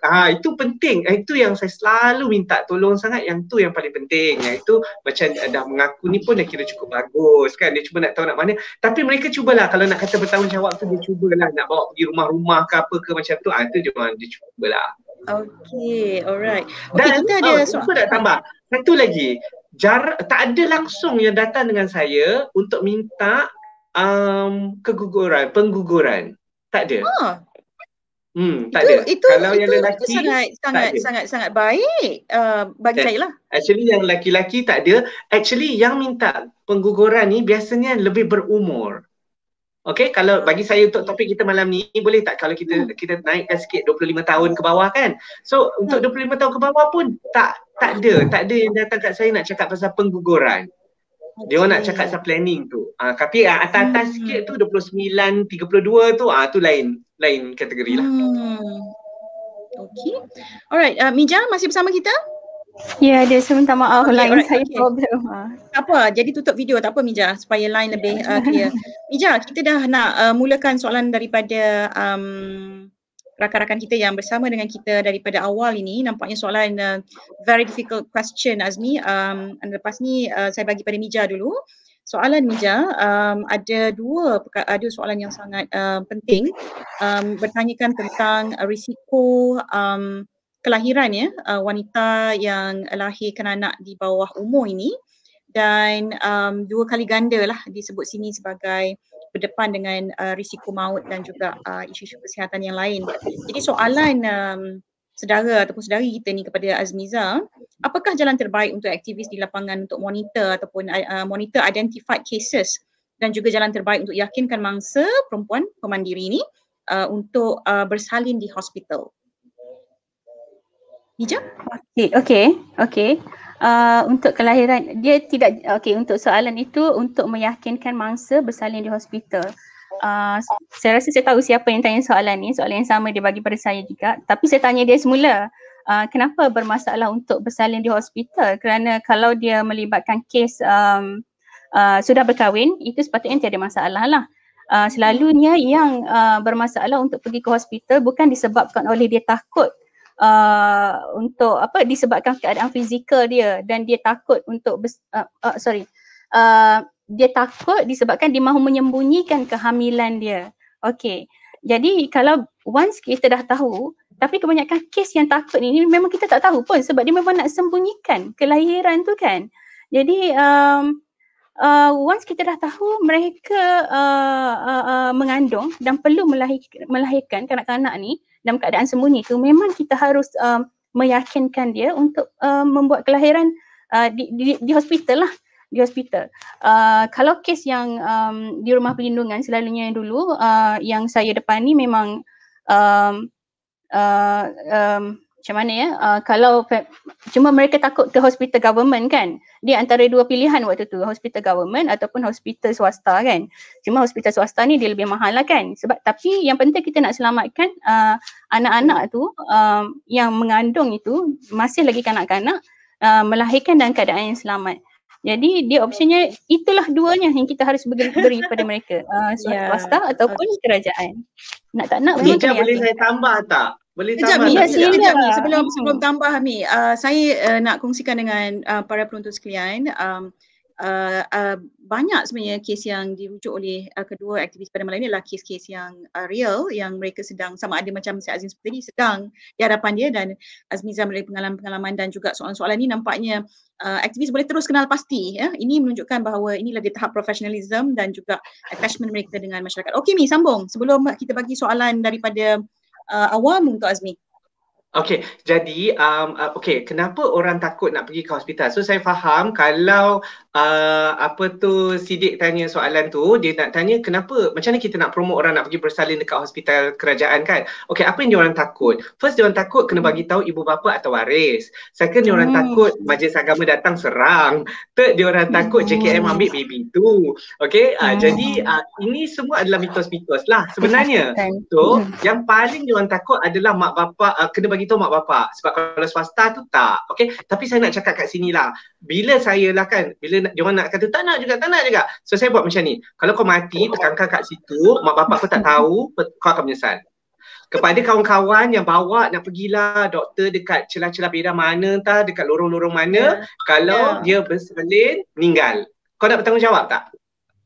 ha, itu penting ha, itu yang saya selalu minta tolong sangat yang tu yang paling penting Yang iaitu macam dah mengaku ni pun dah kira cukup bagus kan dia cuma nak tahu nak mana tapi mereka cubalah kalau nak kata bertahun macam waktu dia cubalah nak bawa pergi rumah-rumah ke apa ke macam tu, ah, tu dia orang dia cubalah. Okay, alright. Dan okay, kita ada oh, suka nak tambah. Satu lagi, jar tak ada langsung yang datang dengan saya untuk minta um, keguguran, pengguguran. Tak ada. Ha. Hmm, tak itu, ada. Itu, Kalau itu, yang lelaki, itu sangat, sangat, sangat, sangat baik uh, bagi eh, saya lah. Actually yang lelaki-lelaki tak ada. Actually yang minta pengguguran ni biasanya lebih berumur. Okay, kalau bagi saya untuk topik kita malam ni, boleh tak kalau kita hmm. kita naikkan sikit 25 tahun ke bawah kan? So, untuk 25 hmm. tahun ke bawah pun tak tak ada, tak ada yang datang kat saya nak cakap pasal pengguguran. Okay. Dia orang nak cakap pasal planning tu. Ah, tapi atas-atas hmm. sikit tu 29, 32 tu ah uh, tu lain, lain kategori lah. Hmm. Okay. Alright, uh, Mija masih bersama kita? Ya yeah, ada saya minta maaf okay, line right. saya okay. problem. Ha. Tak apa jadi tutup video tak apa Mija supaya line lebih ya. uh, clear. Mija kita dah nak uh, mulakan soalan daripada um, rakan-rakan kita yang bersama dengan kita daripada awal ini nampaknya soalan uh, very difficult question Azmi. Um, and lepas ni uh, saya bagi pada Mija dulu. Soalan Mija um, ada dua ada soalan yang sangat uh, penting um, bertanyakan tentang risiko um, kelahiran ya uh, wanita yang lahirkan anak di bawah umur ini dan um, dua kali ganda lah disebut sini sebagai berdepan dengan uh, risiko maut dan juga uh, isu-isu kesihatan yang lain. Jadi soalan um, sedara ataupun sedari kita ni kepada Azmiza, apakah jalan terbaik untuk aktivis di lapangan untuk monitor ataupun uh, monitor identified cases dan juga jalan terbaik untuk yakinkan mangsa perempuan pemandiri ini uh, untuk uh, bersalin di hospital? hijab? Okay, okay, okay. Uh, untuk kelahiran dia tidak okay untuk soalan itu untuk meyakinkan mangsa bersalin di hospital. Uh, saya rasa saya tahu siapa yang tanya soalan ni, soalan yang sama dia bagi pada saya juga. Tapi saya tanya dia semula, uh, kenapa bermasalah untuk bersalin di hospital? Kerana kalau dia melibatkan kes um, uh, sudah berkahwin, itu sepatutnya tiada masalah lah. Uh, selalunya yang uh, bermasalah untuk pergi ke hospital bukan disebabkan oleh dia takut uh, untuk apa disebabkan keadaan fizikal dia dan dia takut untuk uh, uh, sorry uh, dia takut disebabkan dia mahu menyembunyikan kehamilan dia. Okey. Jadi kalau once kita dah tahu tapi kebanyakan kes yang takut ini memang kita tak tahu pun sebab dia memang nak sembunyikan kelahiran tu kan. Jadi um Uh, once kita dah tahu mereka uh, uh, uh, mengandung dan perlu melahir, melahirkan kanak-kanak ni dalam keadaan sembunyi tu memang kita harus um, meyakinkan dia untuk um, membuat kelahiran uh, di, di, di hospital lah di hospital. Uh, kalau kes yang um, di rumah perlindungan selalunya yang dulu uh, yang saya depan ni memang um, uh, um, macam mana ya uh, kalau Cuma mereka takut ke hospital government kan. Dia antara dua pilihan waktu tu, hospital government ataupun hospital swasta kan. Cuma hospital swasta ni dia lebih mahal lah kan. Sebab tapi yang penting kita nak selamatkan uh, anak-anak tu um, yang mengandung itu masih lagi kanak-kanak uh, melahirkan dalam keadaan yang selamat. Jadi dia optionnya itulah duanya yang kita harus beri, kepada mereka. Uh, ya, swasta yeah. ataupun kerajaan. Nak tak nak. Ni boleh saya tambah tak? boleh tambah ya, tak? Mi, sebelum hmm. sebelum tambah Mi, uh, saya uh, nak kongsikan dengan uh, para penonton sekalian um, Uh, uh, banyak sebenarnya kes yang dirujuk oleh uh, kedua aktivis pada malam ini adalah kes-kes yang uh, real yang mereka sedang sama ada macam Syed Azim seperti ini sedang di hadapan dia dan Azmizan melalui pengalaman-pengalaman dan juga soalan-soalan ini nampaknya uh, aktivis boleh terus kenal pasti ya. ini menunjukkan bahawa inilah di tahap profesionalism dan juga attachment mereka dengan masyarakat. Okey Mi sambung sebelum kita bagi soalan daripada uh, awam untuk Azmi? Okay, jadi um, uh, okay, kenapa orang takut nak pergi ke hospital? So saya faham kalau uh, apa tu Sidik tanya soalan tu, dia nak tanya kenapa, macam mana kita nak promote orang nak pergi bersalin dekat hospital kerajaan kan? Okay, apa yang dia orang takut? First, dia orang takut kena hmm. bagi tahu ibu bapa atau waris. Second, dia orang hmm. takut majlis agama datang serang. Third, dia orang takut JKM hmm. ambil baby tu. Okay, uh, hmm. jadi uh, ini semua adalah mitos-mitos lah sebenarnya. Kan. So, yang paling dia orang takut adalah mak bapa uh, kena bagi itu mak bapak sebab kalau swasta tu tak okey tapi saya nak cakap kat sini lah bila saya lah kan bila dia orang nak kata tak nak juga tak nak juga so saya buat macam ni kalau kau mati terkangkang kat situ mak bapak kau tak tahu kau akan menyesal kepada kawan-kawan yang bawa nak pergilah doktor dekat celah-celah beda mana entah dekat lorong-lorong mana yeah. kalau yeah. dia bersalin meninggal kau nak bertanggungjawab tak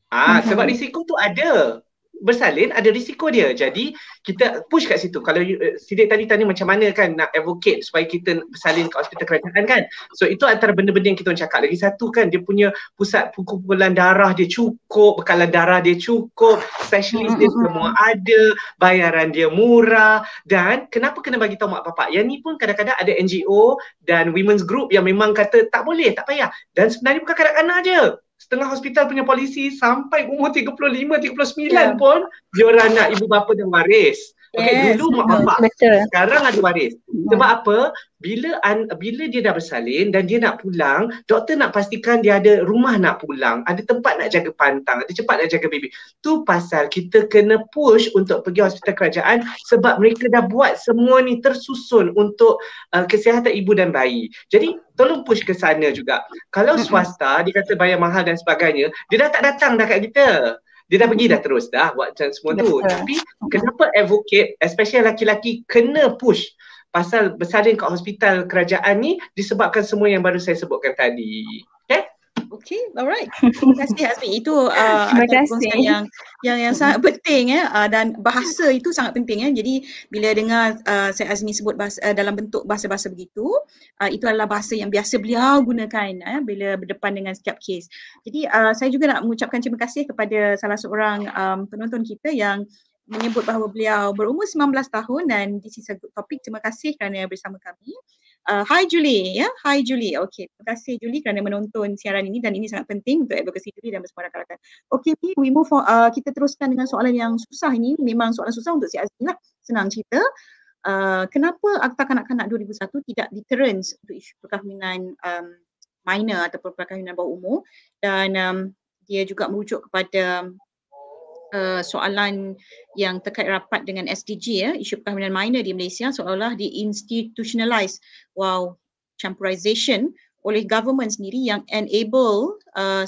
ah [LAUGHS] sebab risiko tu ada bersalin ada risiko dia. Jadi kita push kat situ. Kalau you, eh, Sidik tadi tanya macam mana kan nak advocate supaya kita bersalin kat hospital kerajaan kan. So itu antara benda-benda yang kita cakap. Lagi satu kan dia punya pusat pukul-pukulan darah dia cukup, bekalan darah dia cukup, specialist dia semua ada, bayaran dia murah dan kenapa kena bagi tahu mak bapak? Yang ni pun kadang-kadang ada NGO dan women's group yang memang kata tak boleh, tak payah. Dan sebenarnya bukan kanak-kanak aja setengah hospital punya polisi sampai umur 35 39 yeah. pun dia orang nak ibu bapa dan waris. Okay, yes, dulu mak bapak. Sekarang ada waris. Hmm. Sebab hmm. apa? Bila an, bila dia dah bersalin dan dia nak pulang, doktor nak pastikan dia ada rumah nak pulang, ada tempat nak jaga pantang, ada cepat nak jaga baby. Tu pasal kita kena push untuk pergi hospital kerajaan sebab mereka dah buat semua ni tersusun untuk uh, kesihatan ibu dan bayi. Jadi tolong push ke sana juga. Kalau hmm, hmm. swasta dia kata bayar mahal dan sebagainya, dia dah tak datang dah kat kita dia dah pergi dah terus dah buat macam semua tu. Yes, Tapi kenapa advocate especially laki-laki kena push pasal bersalin kat hospital kerajaan ni disebabkan semua yang baru saya sebutkan tadi. Okay? Okay, alright. [LAUGHS] Terima kasih Hasmi. Itu uh, kasih. yang yang yang sangat penting ya uh, dan bahasa itu sangat penting ya. Jadi bila dengar uh, saya Hasmi sebut bahasa, uh, dalam bentuk bahasa-bahasa begitu, uh, itu adalah bahasa yang biasa beliau gunakan ya uh, bila berdepan dengan setiap kes. Jadi uh, saya juga nak mengucapkan terima kasih kepada salah seorang um, penonton kita yang menyebut bahawa beliau berumur 19 tahun dan di is topik good Terima kasih kerana bersama kami uh, hi Julie ya yeah? hi Julie okay. terima kasih Julie kerana menonton siaran ini dan ini sangat penting untuk advocacy Julie dan semua rakan-rakan okey we move on, uh, kita teruskan dengan soalan yang susah ini memang soalan susah untuk si Azmi lah senang cerita uh, kenapa akta kanak-kanak 2001 tidak deterrence untuk isu perkahwinan um, minor ataupun perkahwinan bawah umur dan um, dia juga merujuk kepada Eh, soalan yang terkait rapat dengan SDG ya isu perkahwinan minor di Malaysia seolah-olah diinstitutionalize wow champurization oleh government sendiri yang enable uh,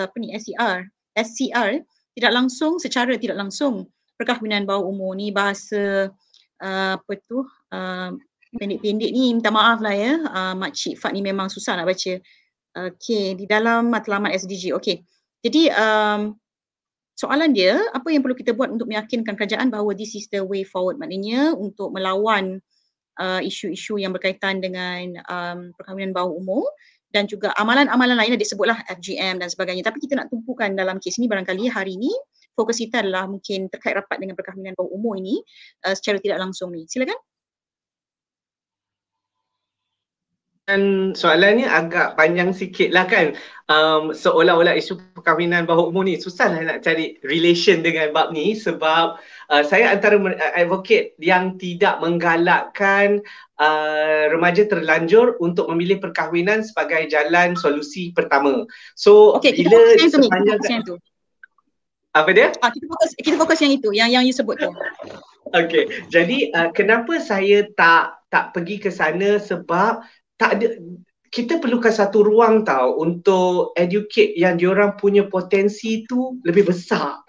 apa ni SCR SCR tidak langsung secara tidak langsung perkahwinan bawah umur ni bahasa uh, apa tu uh, pendek-pendek ni minta maaf lah ya uh, makcik Fat ni memang susah nak baca okey di dalam matlamat SDG okey jadi um, soalan dia apa yang perlu kita buat untuk meyakinkan kerajaan bahawa this is the way forward maknanya untuk melawan uh, isu-isu yang berkaitan dengan um, perkahwinan bawah umur dan juga amalan-amalan lain lainnya disebutlah FGM dan sebagainya tapi kita nak tumpukan dalam kes ini barangkali hari ini fokus kita adalah mungkin terkait rapat dengan perkahwinan bawah umur ini uh, secara tidak langsung ni silakan soalan soalan ni agak panjang sikit lah kan um, seolah-olah isu perkahwinan bahawa umur ni susah lah nak cari relation dengan bab ni sebab uh, saya antara uh, advocate yang tidak menggalakkan uh, remaja terlanjur untuk memilih perkahwinan sebagai jalan solusi pertama so okay, bila kita sepanjang tu, kita apa dia? Ah, kita fokus kita fokus yang itu yang yang you sebut tu. Okey. Jadi uh, kenapa saya tak tak pergi ke sana sebab tak ada kita perlukan satu ruang tau untuk educate yang diorang punya potensi tu lebih besar.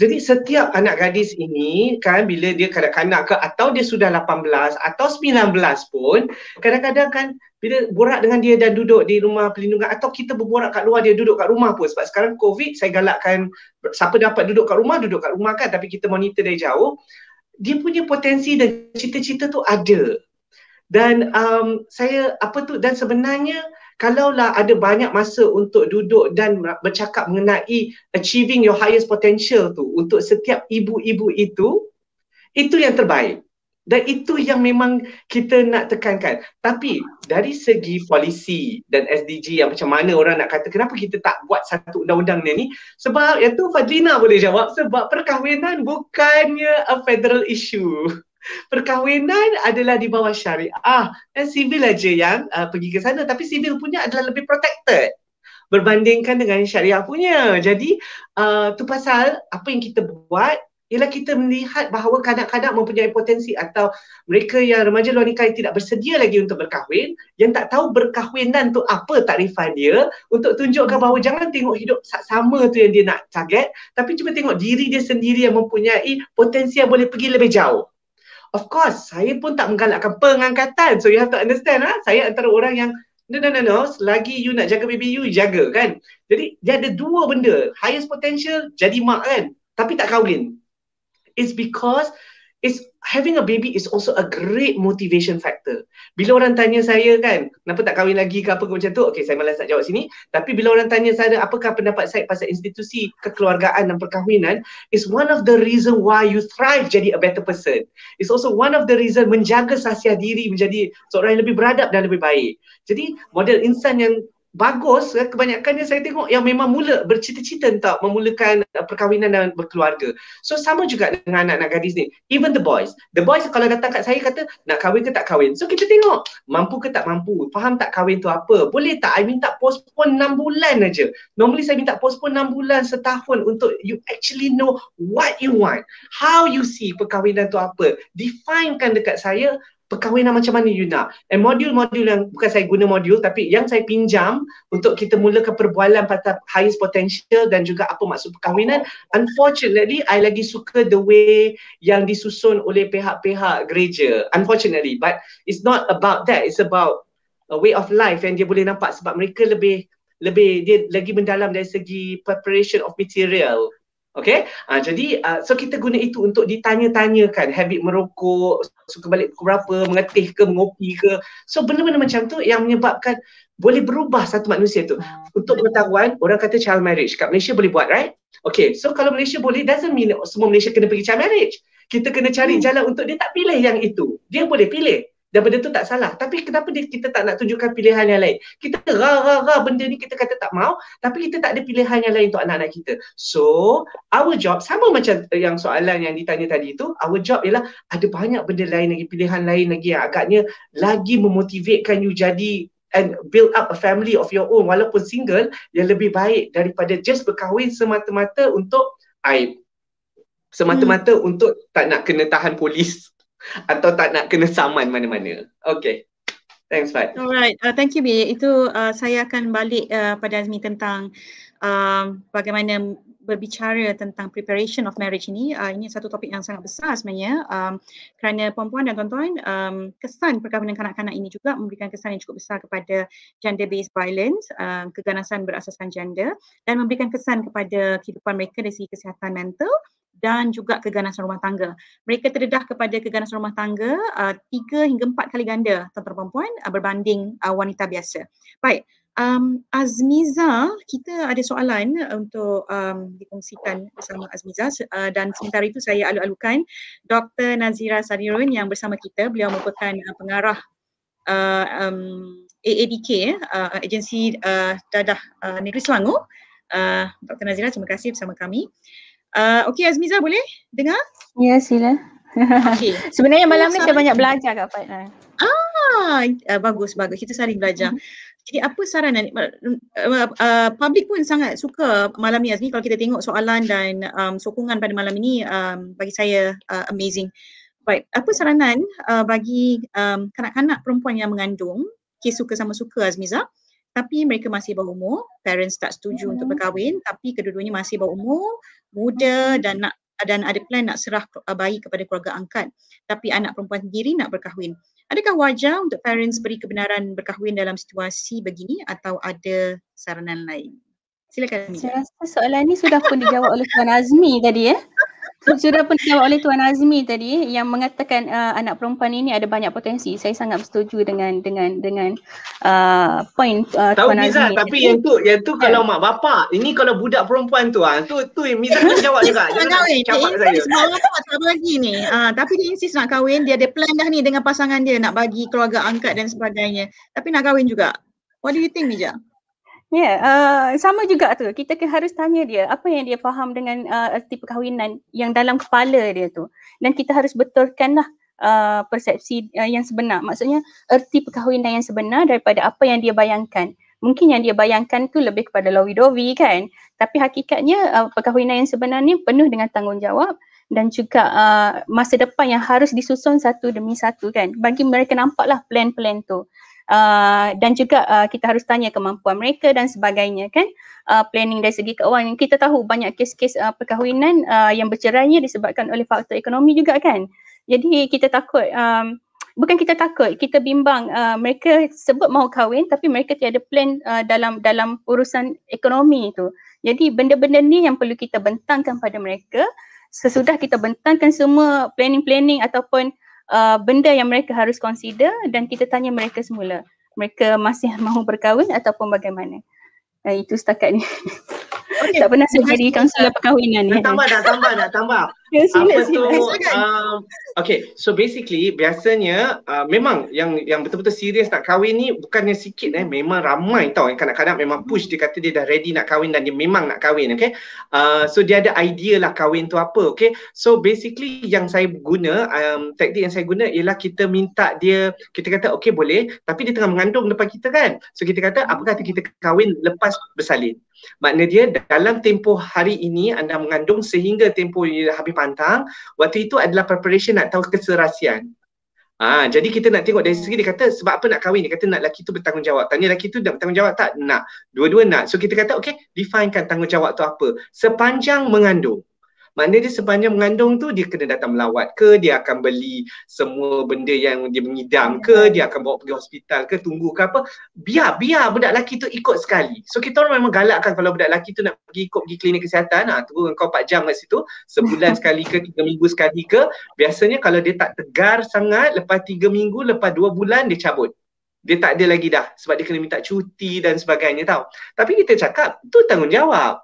Jadi setiap anak gadis ini kan bila dia kanak-kanak ke atau dia sudah 18 atau 19 pun kadang-kadang kan bila borak dengan dia dan duduk di rumah pelindungan atau kita berborak kat luar dia duduk kat rumah pun sebab sekarang covid saya galakkan siapa dapat duduk kat rumah duduk kat rumah kan tapi kita monitor dari jauh dia punya potensi dan cita-cita tu ada dan um, saya apa tu dan sebenarnya kalaulah ada banyak masa untuk duduk dan bercakap mengenai achieving your highest potential tu untuk setiap ibu-ibu itu itu yang terbaik dan itu yang memang kita nak tekankan tapi dari segi polisi dan SDG yang macam mana orang nak kata kenapa kita tak buat satu undang-undang ni sebab yang tu Fadlina boleh jawab sebab perkahwinan bukannya a federal issue perkahwinan adalah di bawah syariah ah, dan sivil aja yang uh, pergi ke sana tapi sivil punya adalah lebih protected berbandingkan dengan syariah punya. Jadi uh, tu pasal apa yang kita buat ialah kita melihat bahawa kanak-kanak mempunyai potensi atau mereka yang remaja luar nikah yang tidak bersedia lagi untuk berkahwin, yang tak tahu berkahwinan tu apa tarifan dia untuk tunjukkan bahawa jangan tengok hidup sama tu yang dia nak target tapi cuma tengok diri dia sendiri yang mempunyai potensi yang boleh pergi lebih jauh. Of course, saya pun tak menggalakkan pengangkatan. So you have to understand lah, saya antara orang yang no no no no, selagi you nak jaga baby you, jaga kan. Jadi dia ada dua benda, highest potential jadi mak kan, tapi tak kahwin. It's because is having a baby is also a great motivation factor. Bila orang tanya saya kan, kenapa tak kahwin lagi ke apa ke macam tu? Okay, saya malas nak jawab sini. Tapi bila orang tanya saya, apakah pendapat saya pasal institusi kekeluargaan dan perkahwinan, is one of the reason why you thrive jadi a better person. Is also one of the reason menjaga sahsiah diri menjadi seorang yang lebih beradab dan lebih baik. Jadi model insan yang bagus eh, kebanyakan yang saya tengok yang memang mula bercita-cita untuk memulakan eh, perkahwinan dan berkeluarga. So sama juga dengan anak-anak gadis ni. Even the boys. The boys kalau datang kat saya kata nak kahwin ke tak kahwin. So kita tengok mampu ke tak mampu. Faham tak kahwin tu apa. Boleh tak? I minta postpone 6 bulan aja. Normally saya minta postpone 6 bulan setahun untuk you actually know what you want. How you see perkahwinan tu apa. Definekan dekat saya perkahwinan macam mana you nak. And modul-modul yang bukan saya guna modul tapi yang saya pinjam untuk kita mulakan perbualan pada highest potential dan juga apa maksud perkahwinan, unfortunately I lagi suka the way yang disusun oleh pihak-pihak gereja. Unfortunately, but it's not about that. It's about a way of life yang dia boleh nampak sebab mereka lebih lebih dia lagi mendalam dari segi preparation of material. Okay, uh, jadi uh, so kita guna itu untuk ditanya-tanyakan habit merokok, suka balik pukul berapa, mengetih ke, mengopi ke. So benda-benda macam tu yang menyebabkan boleh berubah satu manusia tu. Untuk pengetahuan, orang kata child marriage kat Malaysia boleh buat, right? Okay, so kalau Malaysia boleh, doesn't mean semua Malaysia kena pergi child marriage. Kita kena cari hmm. jalan untuk dia tak pilih yang itu. Dia boleh pilih dan benda tu tak salah. Tapi kenapa dia, kita tak nak tunjukkan pilihan yang lain? Kita ra ra ra benda ni kita kata tak mau, tapi kita tak ada pilihan yang lain untuk anak-anak kita. So, our job sama macam eh, yang soalan yang ditanya tadi itu, our job ialah ada banyak benda lain lagi, pilihan lain lagi yang agaknya lagi memotivatekan you jadi and build up a family of your own walaupun single yang lebih baik daripada just berkahwin semata-mata untuk aib. Semata-mata hmm. untuk tak nak kena tahan polis atau tak nak kena saman mana-mana. Okay. Thanks, Fat. Alright. Uh, thank you, B. Itu uh, saya akan balik uh, pada Azmi tentang uh, bagaimana berbicara tentang preparation of marriage ini. Uh, ini satu topik yang sangat besar sebenarnya um, kerana perempuan dan tuan-tuan um, kesan perkahwinan kanak-kanak ini juga memberikan kesan yang cukup besar kepada gender-based violence, uh, keganasan berasaskan gender dan memberikan kesan kepada kehidupan mereka dari segi kesihatan mental dan juga keganasan rumah tangga. Mereka terdedah kepada keganasan rumah tangga uh, tiga hingga empat kali ganda tuan-tuan perempuan uh, berbanding uh, wanita biasa. Baik, um, Azmiza, kita ada soalan untuk um, dikongsikan bersama Azmiza uh, dan sementara itu saya alu-alukan Dr. Nazira Sarirun yang bersama kita, beliau merupakan uh, pengarah uh, um, AADK, uh, agensi uh, dadah uh, negeri Selangor. Uh, Dr. Nazira, terima kasih bersama kami. Uh, ah, okay Azmiza boleh dengar? Ya yeah, sila. Okay. [LAUGHS] Sebenarnya malam oh, ni saya banyak belajar kat Fatnah. Ah, uh, bagus bagus. Kita saling belajar. Mm-hmm. Jadi apa saranan? Uh, uh, public pun sangat suka malam ni Azmi kalau kita tengok soalan dan um, sokongan pada malam ini um, bagi saya uh, amazing. Baik, apa saranan uh, bagi um, kanak-kanak perempuan yang mengandung? Okay, suka sama suka Azmiza. Uh, tapi mereka masih umur, parents tak setuju mm-hmm. untuk hmm. berkahwin tapi kedua-duanya masih umur, muda hmm. dan nak dan ada plan nak serah ah, bayi kepada keluarga angkat tapi anak perempuan sendiri nak berkahwin. Adakah wajar untuk parents beri kebenaran berkahwin dalam situasi begini atau ada saranan lain? Silakan Mia. Saya rasa soalan ni sudah pun dijawab oleh Puan Azmi tadi ya. Sudah pun dijawab oleh Tuan Azmi tadi yang mengatakan uh, anak perempuan ini ada banyak potensi. Saya sangat setuju dengan dengan dengan uh, point uh, Tuan Azmi. Tahu tapi yang tu yang tu ya. kalau yeah. mak bapak, ini kalau budak perempuan tu ah. Tu tu yang pun jawab juga. Jangan cakap saya. Sebab tak bagi ni. Ah tapi dia insis nak kahwin, dia ada plan dah ni dengan pasangan dia nak bagi keluarga angkat dan sebagainya. Tapi nak kahwin juga. What do you think Miza? Ya, yeah, uh, sama juga tu. Kita harus tanya dia apa yang dia faham dengan uh, erti perkahwinan yang dalam kepala dia tu. Dan kita harus betulkanlah uh, eh, persepsi uh, yang sebenar. Maksudnya erti perkahwinan yang sebenar daripada apa yang dia bayangkan. Mungkin yang dia bayangkan tu lebih kepada lawi dowi kan. Tapi hakikatnya uh, perkahwinan yang sebenar ni penuh dengan tanggungjawab dan juga uh, masa depan yang harus disusun satu demi satu kan. Bagi mereka nampaklah plan-plan tu. Uh, dan juga uh, kita harus tanya kemampuan mereka dan sebagainya kan uh, planning dari segi keuangan kita tahu banyak kes-kes uh, perkahwinan uh, yang bercerainya disebabkan oleh faktor ekonomi juga kan jadi kita takut um, bukan kita takut kita bimbang uh, mereka sebut mau kahwin tapi mereka tiada plan uh, dalam dalam urusan ekonomi itu jadi benda-benda ni yang perlu kita bentangkan pada mereka sesudah kita bentangkan semua planning-planning ataupun uh, benda yang mereka harus consider dan kita tanya mereka semula mereka masih [LAUGHS] mahu berkahwin ataupun bagaimana. Uh, itu setakat ni. Okay. tak pernah saya jadi kaunselor perkahwinan ni. Tambah dah, tambah dah, tambah. [LAUGHS] Ya, apa tu, um, okay, so basically biasanya uh, memang yang yang betul-betul serius nak kahwin ni bukannya sikit eh, memang ramai tau yang eh. kadang-kadang memang push dia kata dia dah ready nak kahwin dan dia memang nak kahwin, okay. Uh, so dia ada idea lah kahwin tu apa, okay. So basically yang saya guna, um, taktik yang saya guna ialah kita minta dia, kita kata okay boleh, tapi dia tengah mengandung depan kita kan. So kita kata apa kata kita kahwin lepas lepas bersalin. Maknanya dia dalam tempoh hari ini anda mengandung sehingga tempoh habis pantang, waktu itu adalah preparation nak tahu keserasian. Ha, jadi kita nak tengok dari segi dia kata sebab apa nak kahwin? Dia kata nak lelaki tu bertanggungjawab. Tanya lelaki tu nak bertanggungjawab tak? Nak. Dua-dua nak. So kita kata okey, definekan tanggungjawab tu apa. Sepanjang mengandung. Maknanya dia sepanjang mengandung tu dia kena datang melawat ke dia akan beli semua benda yang dia mengidam ke hmm. dia akan bawa pergi hospital ke tunggu ke apa biar biar budak lelaki tu ikut sekali so kita orang memang galakkan kalau budak lelaki tu nak pergi ikut pergi klinik kesihatan ha, tunggu kau 4 jam kat situ sebulan [LAUGHS] sekali ke 3 minggu sekali ke biasanya kalau dia tak tegar sangat lepas 3 minggu lepas 2 bulan dia cabut dia tak ada lagi dah sebab dia kena minta cuti dan sebagainya tau tapi kita cakap tu tanggungjawab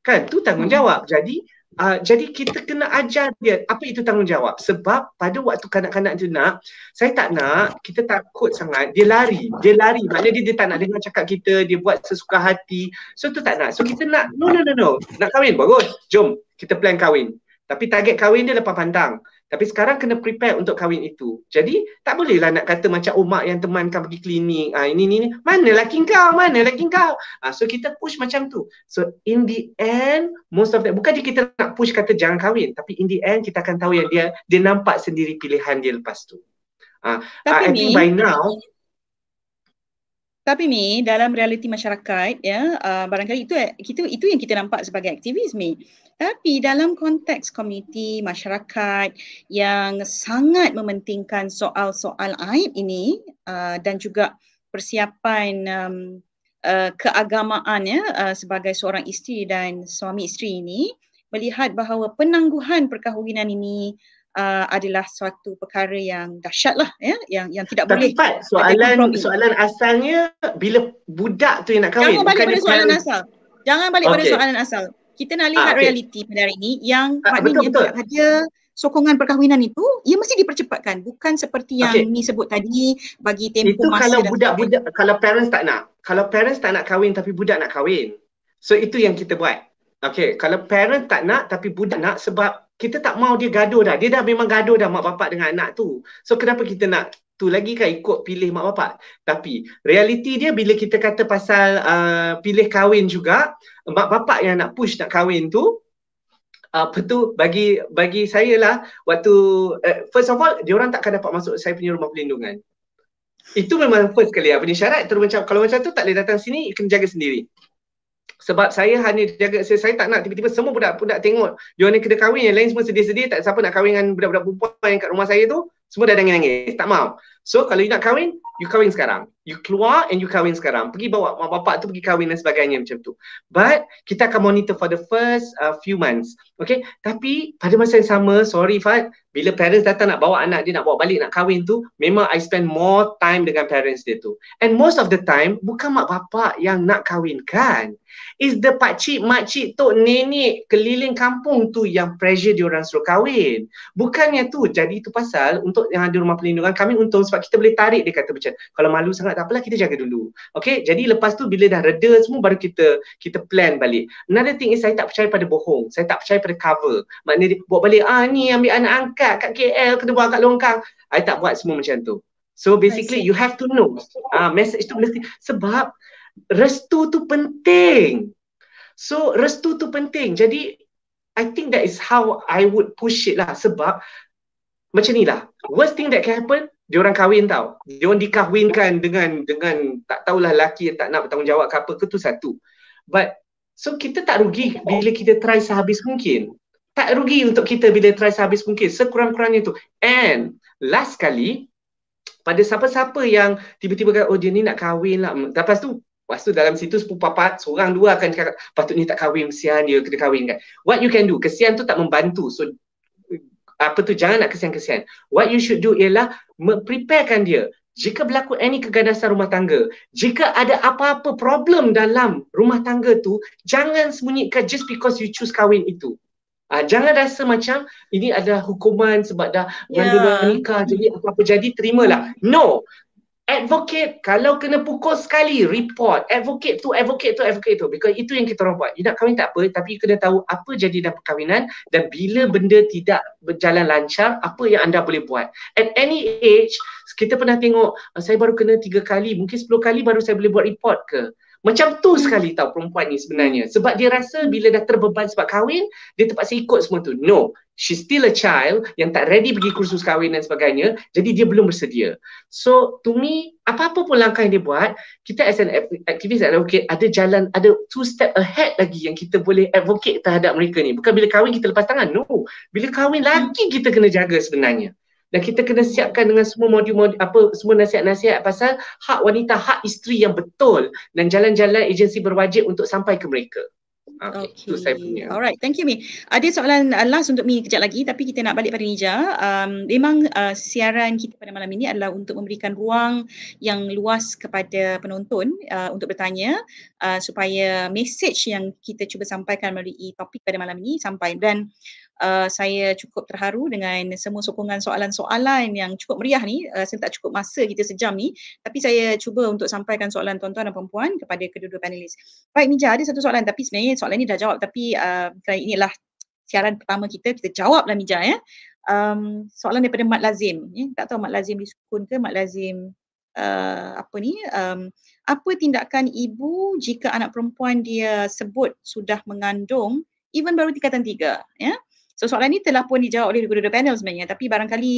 kan tu tanggungjawab hmm. jadi Uh, jadi kita kena ajar dia apa itu tanggungjawab sebab pada waktu kanak-kanak tu nak saya tak nak kita takut sangat dia lari dia lari maknanya dia, dia tak nak dengar cakap kita dia buat sesuka hati so tu tak nak so kita nak no no no no nak kahwin bagus jom kita plan kahwin tapi target kahwin dia lepas pantang. Tapi sekarang kena prepare untuk kahwin itu. Jadi tak bolehlah nak kata macam umat oh, yang teman kau pergi klinik. Ah ini ni ni. Mana laki kau? Mana laki kau? Ah so kita push macam tu. So in the end most of that bukan je kita nak push kata jangan kahwin, tapi in the end kita akan tahu yang dia dia nampak sendiri pilihan dia lepas tu. Ah, tapi ah, I think by now tapi ni dalam realiti masyarakat ya uh, barangkali itu eh, kita itu yang kita nampak sebagai aktivis aktivisme tapi dalam konteks komuniti masyarakat yang sangat mementingkan soal-soal aib ini uh, dan juga persiapan um, uh, keagamaan ya uh, sebagai seorang isteri dan suami isteri ini melihat bahawa penangguhan perkahwinan ini uh, adalah suatu perkara yang dahsyat lah ya yang yang tidak Tapi boleh Pat, soalan soalan asalnya bila budak tu yang nak kahwin jangan balik pada soalan kahwin. asal jangan balik okay. pada soalan asal kita nak lihat ah, okay. realiti pada hari ini yang ah, maknanya ada sokongan perkahwinan itu ia mesti dipercepatkan bukan seperti yang okay. ni sebut tadi bagi tempoh masa itu kalau budak-budak budak, kalau parents tak nak kalau parents tak nak kahwin tapi budak nak kahwin so itu yang kita buat Okay, kalau parents tak nak tapi budak nak sebab kita tak mau dia gaduh dah. Dia dah memang gaduh dah mak bapak dengan anak tu. So kenapa kita nak tu lagi kan ikut pilih mak bapak. Tapi realiti dia bila kita kata pasal uh, pilih kahwin juga, mak bapak yang nak push nak kahwin tu, uh, apa tu bagi bagi saya lah waktu uh, first of all dia orang takkan dapat masuk saya punya rumah perlindungan. Itu memang first kali Apa ni syarat terus macam kalau macam tu tak boleh datang sini kena jaga sendiri sebab saya hanya jaga saya, saya tak nak tiba-tiba semua budak-budak tengok dia ni kena kahwin yang lain semua sedih-sedih tak siapa nak kahwin dengan budak-budak perempuan yang kat rumah saya tu semua dah nangis-nangis tak mau so kalau you nak kahwin you kahwin sekarang you keluar and you kahwin sekarang. Pergi bawa mak bapak tu pergi kahwin dan sebagainya macam tu. But kita akan monitor for the first uh, few months. Okay? Tapi pada masa yang sama, sorry Fad, bila parents datang nak bawa anak dia nak bawa balik nak kahwin tu, memang I spend more time dengan parents dia tu. And most of the time, bukan mak bapak yang nak kahwinkan. It's the pakcik, makcik, tok, nenek keliling kampung tu yang pressure diorang suruh kahwin. Bukannya tu, jadi tu pasal untuk yang ada rumah pelindungan kami untung sebab kita boleh tarik dia kata macam, kalau malu sangat tak apalah kita jaga dulu. Okay, jadi lepas tu bila dah reda semua baru kita kita plan balik. Another thing is saya tak percaya pada bohong. Saya tak percaya pada cover. Maknanya dia buat balik, ah ni ambil anak angkat kat KL kena buang kat longkang. Saya tak buat semua macam tu. So basically you have to know. Ah, message tu mesti sebab restu tu penting. So restu tu penting. Jadi I think that is how I would push it lah sebab macam ni lah. Worst thing that can happen, dia orang kahwin tau. Dia orang dikahwinkan dengan dengan tak tahulah lelaki yang tak nak bertanggungjawab ke apa ke tu satu. But so kita tak rugi bila kita try sehabis mungkin. Tak rugi untuk kita bila try sehabis mungkin sekurang-kurangnya tu. And last kali pada siapa-siapa yang tiba-tiba kata oh dia ni nak kahwin lah. Lepas tu Lepas tu dalam situ sepupu papa seorang dua akan cakap ni tak kahwin, kesian dia kena kahwin kan. What you can do, kesian tu tak membantu. So apa tu jangan nak kesian-kesian. What you should do ialah preparekan dia. Jika berlaku any keganasan rumah tangga, jika ada apa-apa problem dalam rumah tangga tu, jangan sembunyikan just because you choose kahwin itu. Uh, jangan rasa macam ini adalah hukuman sebab dah yeah. Ya. mandul jadi apa-apa jadi terimalah. No advocate kalau kena pukul sekali report advocate tu advocate tu advocate tu because itu yang kita orang buat you nak kahwin tak apa tapi you kena tahu apa jadi dalam perkahwinan dan bila benda tidak berjalan lancar apa yang anda boleh buat at any age kita pernah tengok ah, saya baru kena tiga kali mungkin sepuluh kali baru saya boleh buat report ke macam tu sekali tau perempuan ni sebenarnya. Sebab dia rasa bila dah terbeban sebab kahwin, dia terpaksa ikut semua tu. No. She's still a child yang tak ready pergi kursus kahwin dan sebagainya. Jadi dia belum bersedia. So to me, apa-apa pun langkah yang dia buat, kita as an activist advocate ada jalan, ada two step ahead lagi yang kita boleh advocate terhadap mereka ni. Bukan bila kahwin kita lepas tangan. No. Bila kahwin lagi kita kena jaga sebenarnya dan kita kena siapkan dengan semua modul-modul apa semua nasihat-nasihat pasal hak wanita, hak isteri yang betul dan jalan-jalan agensi berwajib untuk sampai ke mereka. Okay, ha, okay. Itu saya punya. Alright, thank you Mi. Ada soalan uh, last untuk Mi kejap lagi tapi kita nak balik pada Nija. Um, memang uh, siaran kita pada malam ini adalah untuk memberikan ruang yang luas kepada penonton uh, untuk bertanya uh, supaya message yang kita cuba sampaikan melalui topik pada malam ini sampai dan uh, saya cukup terharu dengan semua sokongan soalan-soalan yang cukup meriah ni. Uh, saya tak cukup masa kita sejam ni. Tapi saya cuba untuk sampaikan soalan tuan-tuan dan perempuan kepada kedua-dua panelis. Baik Mija, ada satu soalan tapi sebenarnya soalan ni dah jawab. Tapi uh, eh, kerana inilah siaran pertama kita, kita jawablah Mija ya. Um, soalan daripada Mat Lazim. Ya? Tak tahu Mat Lazim disukun ke Mat Lazim uh, apa ni. Um, apa tindakan ibu jika anak perempuan dia sebut sudah mengandung even baru tingkatan tiga? Ya? Yeah? So soalan ini telah pun dijawab oleh kedua-dua panel sebenarnya tapi barangkali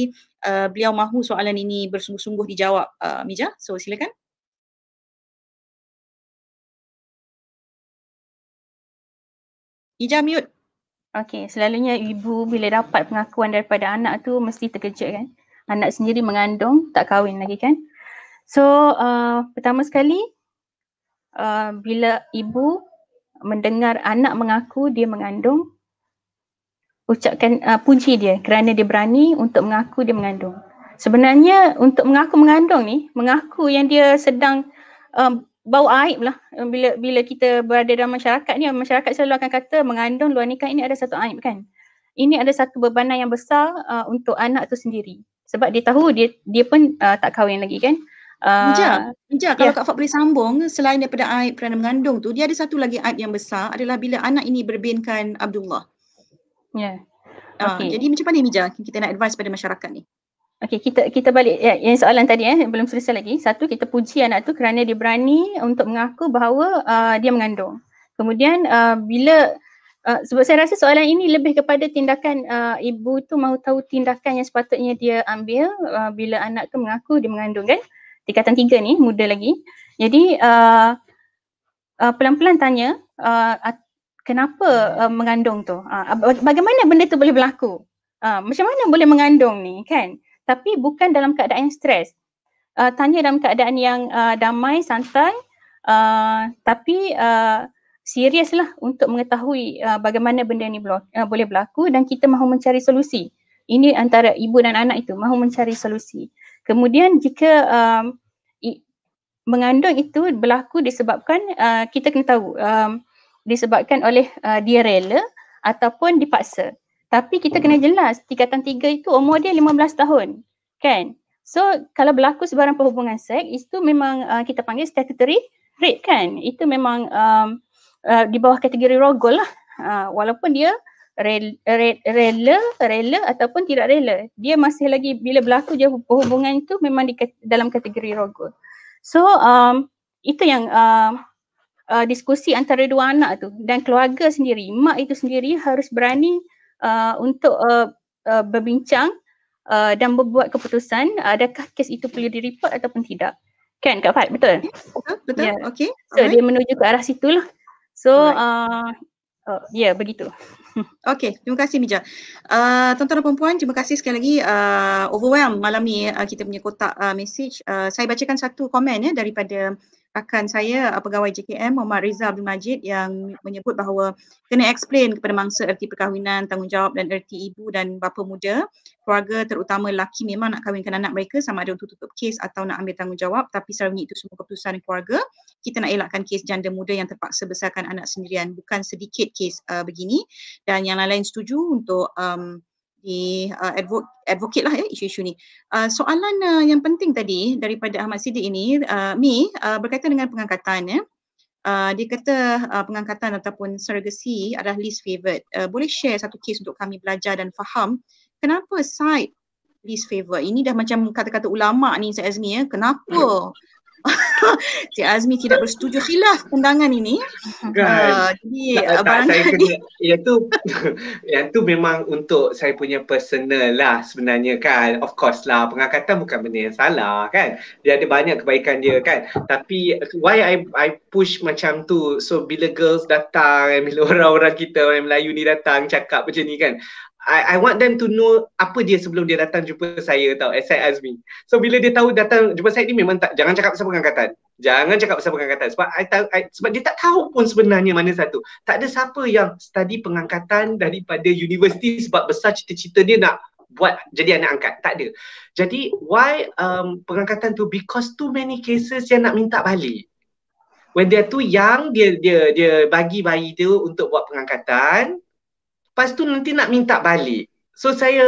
uh, beliau mahu soalan ini bersungguh-sungguh dijawab uh, Mija. So silakan. Mija mute. Okay, selalunya ibu bila dapat pengakuan daripada anak tu mesti terkejut kan. Anak sendiri mengandung, tak kahwin lagi kan. So uh, pertama sekali uh, bila ibu mendengar anak mengaku dia mengandung ucapkan uh, punci dia kerana dia berani untuk mengaku dia mengandung. Sebenarnya untuk mengaku mengandung ni, mengaku yang dia sedang um, bau aib lah. Um, bila bila kita berada dalam masyarakat ni, masyarakat selalu akan kata mengandung luar nikah ini ada satu aib kan. Ini ada satu bebanan yang besar uh, untuk anak tu sendiri. Sebab dia tahu dia dia pun uh, tak kahwin lagi kan. Uh, Ija, kalau yeah. Kak Fat boleh sambung selain daripada aib kerana mengandung tu, dia ada satu lagi aib yang besar adalah bila anak ini berbinkan Abdullah. Yeah. Ya. Okay. Uh, jadi macam mana Mija kita nak advice pada masyarakat ni? Okay, kita kita balik ya, yang soalan tadi eh, belum selesai lagi. Satu, kita puji anak tu kerana dia berani untuk mengaku bahawa uh, dia mengandung. Kemudian uh, bila, uh, sebab saya rasa soalan ini lebih kepada tindakan uh, ibu tu mahu tahu tindakan yang sepatutnya dia ambil uh, bila anak tu mengaku dia mengandung kan. Tingkatan tiga ni, muda lagi. Jadi uh, uh, pelan-pelan tanya uh, kenapa hmm. uh, mengandung tu? Uh, bagaimana benda tu boleh berlaku? Uh, macam mana boleh mengandung ni kan? Tapi bukan dalam keadaan yang stres. Uh, tanya dalam keadaan yang uh, damai, santai uh, tapi uh, serius lah untuk mengetahui uh, bagaimana benda ni uh, boleh berlaku dan kita mahu mencari solusi. Ini antara ibu dan anak itu mahu mencari solusi. Kemudian jika uh, mengandung itu berlaku disebabkan uh, kita kena tahu uh, disebabkan oleh uh, dia rela ataupun dipaksa. Tapi kita kena hmm. jelas tingkatan tiga itu umur dia belas tahun. Kan? So kalau berlaku sebarang perhubungan seks itu memang uh, kita panggil statutory rape kan? Itu memang um, uh, di bawah kategori rogol lah. Uh, walaupun dia rela, rela, rela ataupun tidak rela. Dia masih lagi bila berlaku je perhubungan itu memang di, dalam kategori rogol. So um, itu yang uh, uh, diskusi antara dua anak tu dan keluarga sendiri mak itu sendiri harus berani uh, untuk uh, uh, berbincang uh, dan membuat keputusan uh, adakah kes itu perlu direport ataupun tidak kan Kak Fat betul okay. betul yeah. okey so Alright. dia menuju ke arah situ lah. so uh, oh, ya yeah, begitu [LAUGHS] Okey, terima kasih Mija. Uh, tuan-tuan dan puan-puan, terima kasih sekali lagi uh, overwhelm malam ni uh, kita punya kotak uh, message. Uh, saya bacakan satu komen ya daripada uh, rakan saya ah, pegawai JKM Muhammad Riza Abdul Majid yang menyebut bahawa kena explain kepada mangsa erti perkahwinan, tanggungjawab dan erti ibu dan bapa muda. Keluarga terutama lelaki memang nak kahwinkan anak mereka sama ada untuk tutup kes atau nak ambil tanggungjawab tapi selalunya itu semua keputusan keluarga. Kita nak elakkan kes janda muda yang terpaksa besarkan anak sendirian. Bukan sedikit kes uh, begini dan yang lain-lain setuju untuk um, di uh, advo- advocate lah ya isu-isu ni. Uh, soalan uh, yang penting tadi daripada Ahmad Siddiq ini uh, Mi uh, berkaitan dengan pengangkatan ya. Uh, dia kata uh, pengangkatan ataupun surrogacy adalah least favored. Uh, boleh share satu case untuk kami belajar dan faham kenapa side least favored. Ini dah macam kata-kata ulama ni Said Azmi ya. Kenapa hmm. [LAUGHS] Cik Azmi tidak bersetuju khilaf pandangan ini. Kan. Uh, jadi ah, yang tu [LAUGHS] yang tu memang untuk saya punya personal lah sebenarnya kan. Of course lah pengangkatan bukan benda yang salah kan. Dia ada banyak kebaikan dia kan. Tapi why I I push macam tu so bila girls datang [LAUGHS] bila orang-orang kita orang Melayu ni datang cakap macam ni kan. I, I want them to know apa dia sebelum dia datang jumpa saya tau, ask me. So bila dia tahu datang jumpa saya ni memang tak, jangan cakap pasal pengangkatan. Jangan cakap pasal pengangkatan sebab, I, I, sebab dia tak tahu pun sebenarnya mana satu. Tak ada siapa yang study pengangkatan daripada universiti sebab besar cita-cita dia nak buat jadi anak angkat. Tak ada. Jadi why um, pengangkatan tu? Because too many cases yang nak minta balik. When they're too young, dia dia dia bagi bayi dia untuk buat pengangkatan, Lepas tu nanti nak minta balik. So saya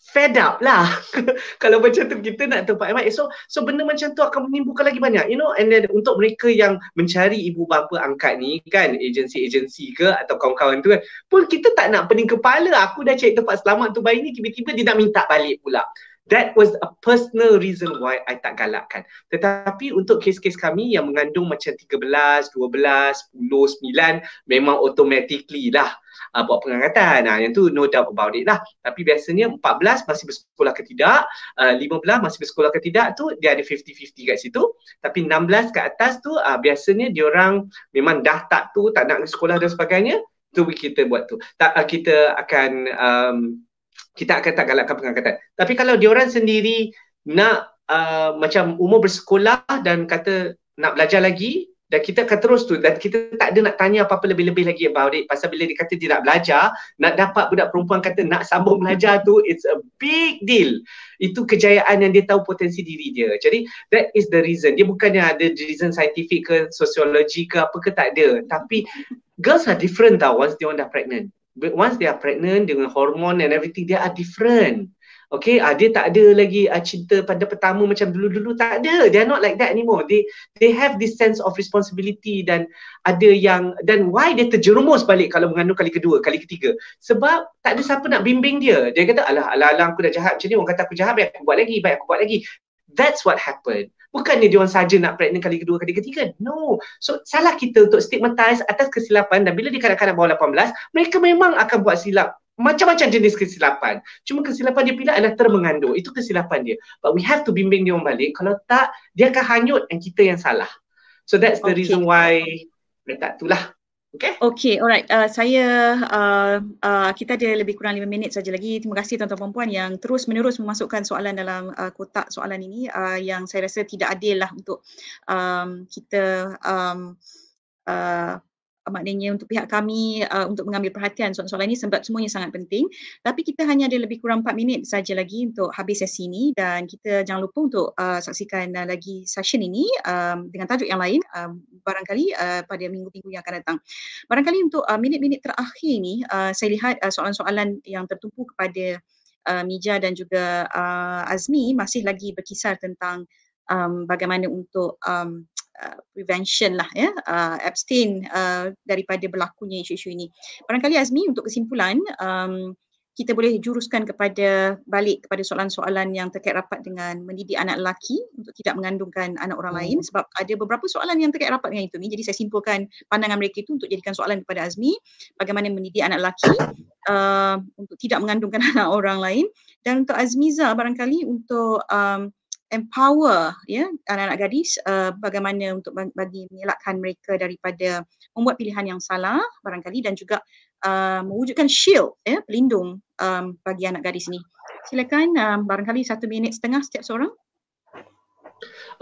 fed up lah. [LAUGHS] Kalau macam tu kita nak tempat yang baik. So, so benda macam tu akan menimbulkan lagi banyak. You know, and then untuk mereka yang mencari ibu bapa angkat ni kan, agensi-agensi ke atau kawan-kawan tu kan, pun kita tak nak pening kepala. Aku dah cari tempat selamat tu bayi ni, tiba-tiba dia nak minta balik pula. That was a personal reason why I tak galakkan. Tetapi untuk kes-kes kami yang mengandung macam 13, 12, 10, memang automatically lah uh, buat pengangkatan. Nah, yang tu no doubt about it lah. Tapi biasanya 14 masih bersekolah ke tidak, uh, ah, 15 masih bersekolah ke tidak tu dia ada 50-50 kat situ. Tapi 16 ke atas tu uh, biasanya orang memang dah tak tu, tak nak sekolah dan sebagainya. Tu kita buat tu. Tak, uh, kita akan um, kita akan tak galakkan pengangkatan. Tapi kalau diorang sendiri nak uh, macam umur bersekolah dan kata nak belajar lagi dan kita akan terus tu dan kita tak ada nak tanya apa-apa lebih-lebih lagi about it pasal bila dia kata dia nak belajar nak dapat budak perempuan kata nak sambung belajar tu it's a big deal itu kejayaan yang dia tahu potensi diri dia jadi that is the reason dia bukannya ada reason scientific ke sociology ke apa ke tak ada tapi girls are different tau once they orang dah pregnant But once they are pregnant dengan hormon and everything, they are different. Okay, uh, dia tak ada lagi uh, cinta pada pertama macam dulu-dulu, tak ada. They are not like that anymore. They they have this sense of responsibility dan ada yang, dan why dia terjerumus balik kalau mengandung kali kedua, kali ketiga. Sebab tak ada siapa nak bimbing dia. Dia kata, alah, alah, alah aku dah jahat macam ni, orang kata aku jahat, baik aku buat lagi, baik aku buat lagi. That's what happened. Bukannya dia orang saja nak pregnant kali kedua, kali ketiga. No. So salah kita untuk stigmatize atas kesilapan dan bila di kanak-kanak bawah 18, mereka memang akan buat silap macam-macam jenis kesilapan. Cuma kesilapan dia pilih adalah termengandung. Itu kesilapan dia. But we have to bimbing dia orang balik. Kalau tak, dia akan hanyut dan kita yang salah. So that's the okay. reason why tak itulah. Okay. Okay, alright. Uh, saya, uh, uh, kita ada lebih kurang lima minit saja lagi. Terima kasih tuan-tuan perempuan yang terus menerus memasukkan soalan dalam uh, kotak soalan ini uh, yang saya rasa tidak adil lah untuk um, kita um, uh, Eh, maknanya untuk pihak kami uh, untuk mengambil perhatian soalan-soalan ini sebab semuanya sangat penting tapi kita hanya ada lebih kurang 4 minit saja lagi untuk habis sesi ini dan kita jangan lupa untuk uh, saksikan uh, lagi session ini um, dengan tajuk yang lain um, barangkali uh, pada minggu-minggu yang akan datang barangkali untuk uh, minit-minit terakhir ini uh, saya lihat uh, soalan-soalan yang tertumpu kepada uh, Mija dan juga uh, Azmi masih lagi berkisar tentang um, bagaimana untuk um, Uh, prevention lah ya uh, abstain uh, daripada berlakunya isu-isu ini. Barangkali Azmi untuk kesimpulan um, kita boleh juruskan kepada balik kepada soalan-soalan yang terkait rapat dengan mendidik anak lelaki untuk tidak mengandungkan anak orang hmm. lain sebab ada beberapa soalan yang terkait rapat dengan itu ni jadi saya simpulkan pandangan mereka itu untuk jadikan soalan kepada Azmi bagaimana mendidik anak lelaki [COUGHS] uh, untuk tidak mengandungkan [LAUGHS] anak orang lain dan untuk Azmiza barangkali untuk um, empower ya anak-anak gadis uh, bagaimana untuk bagi mengelakkan mereka daripada membuat pilihan yang salah barangkali dan juga uh, mewujudkan shield ya pelindung um, bagi anak gadis ini silakan um, barangkali satu minit setengah setiap seorang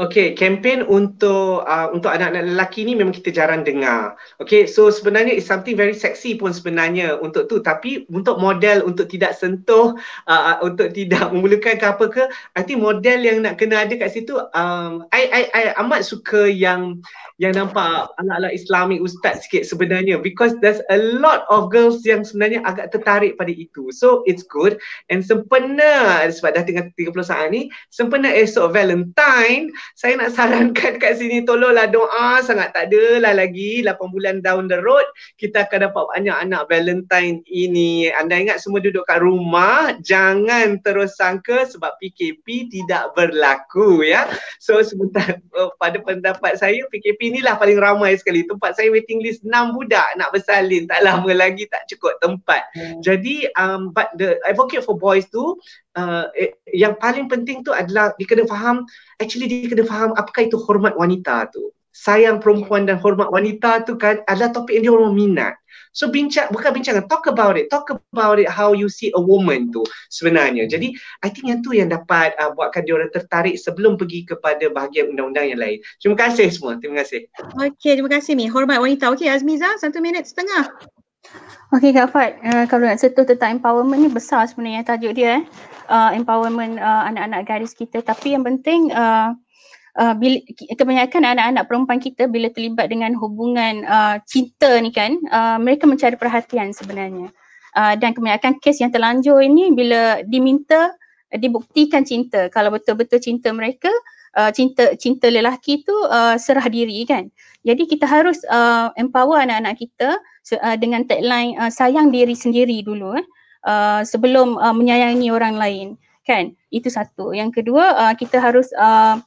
Okay, kempen untuk uh, untuk anak-anak lelaki ni memang kita jarang dengar. Okay, so sebenarnya it's something very sexy pun sebenarnya untuk tu. Tapi untuk model untuk tidak sentuh, [LAUGHS] uh, uh, untuk tidak [LAUGHS] memulakan ke apa ke, I think model yang nak kena ada kat situ, um, I, I, I amat suka yang yang nampak anak-anak islami ustaz sikit sebenarnya because there's a lot of girls yang sebenarnya agak tertarik pada itu. So it's good and sempena sebab dah tengah 30 saat ni, sempena esok Valentine lain, saya nak sarankan kat sini tolonglah doa sangat tak lah lagi 8 bulan down the road kita akan dapat banyak anak Valentine ini. Anda ingat semua duduk kat rumah, jangan terus sangka sebab PKP tidak berlaku ya. So sebentar oh, pada pendapat saya PKP inilah paling ramai sekali. Tempat saya waiting list 6 budak nak bersalin tak lama lagi tak cukup tempat. Hmm. Jadi um, but the advocate for boys tu Uh, eh, yang paling penting tu adalah dia kena faham actually dia kena faham apakah itu hormat wanita tu sayang perempuan dan hormat wanita tu kan adalah topik yang dia orang minat so bincang bukan bincangan talk about it talk about it how you see a woman tu sebenarnya jadi i think yang tu yang dapat uh, buatkan dia orang tertarik sebelum pergi kepada bahagian undang-undang yang lain terima kasih semua terima kasih Okay, terima kasih mi hormat wanita Okay azmiza satu minit setengah Okay, Kak Fat, uh, kalau nak sentuh tentang empowerment ni besar sebenarnya tajuk dia eh. Uh, empowerment uh, anak-anak garis kita tapi yang penting uh, uh, kebanyakan anak-anak perempuan kita bila terlibat dengan hubungan uh, cinta ni kan uh, mereka mencari perhatian sebenarnya. Uh, dan kebanyakan kes yang terlanjur ini bila diminta dibuktikan cinta kalau betul-betul cinta mereka uh, cinta cinta lelaki tu uh, serah diri kan. Jadi kita harus uh, empower anak-anak kita uh, dengan tagline uh, sayang diri sendiri dulu eh. Uh, sebelum uh, menyayangi orang lain kan. Itu satu. Yang kedua uh, kita harus uh,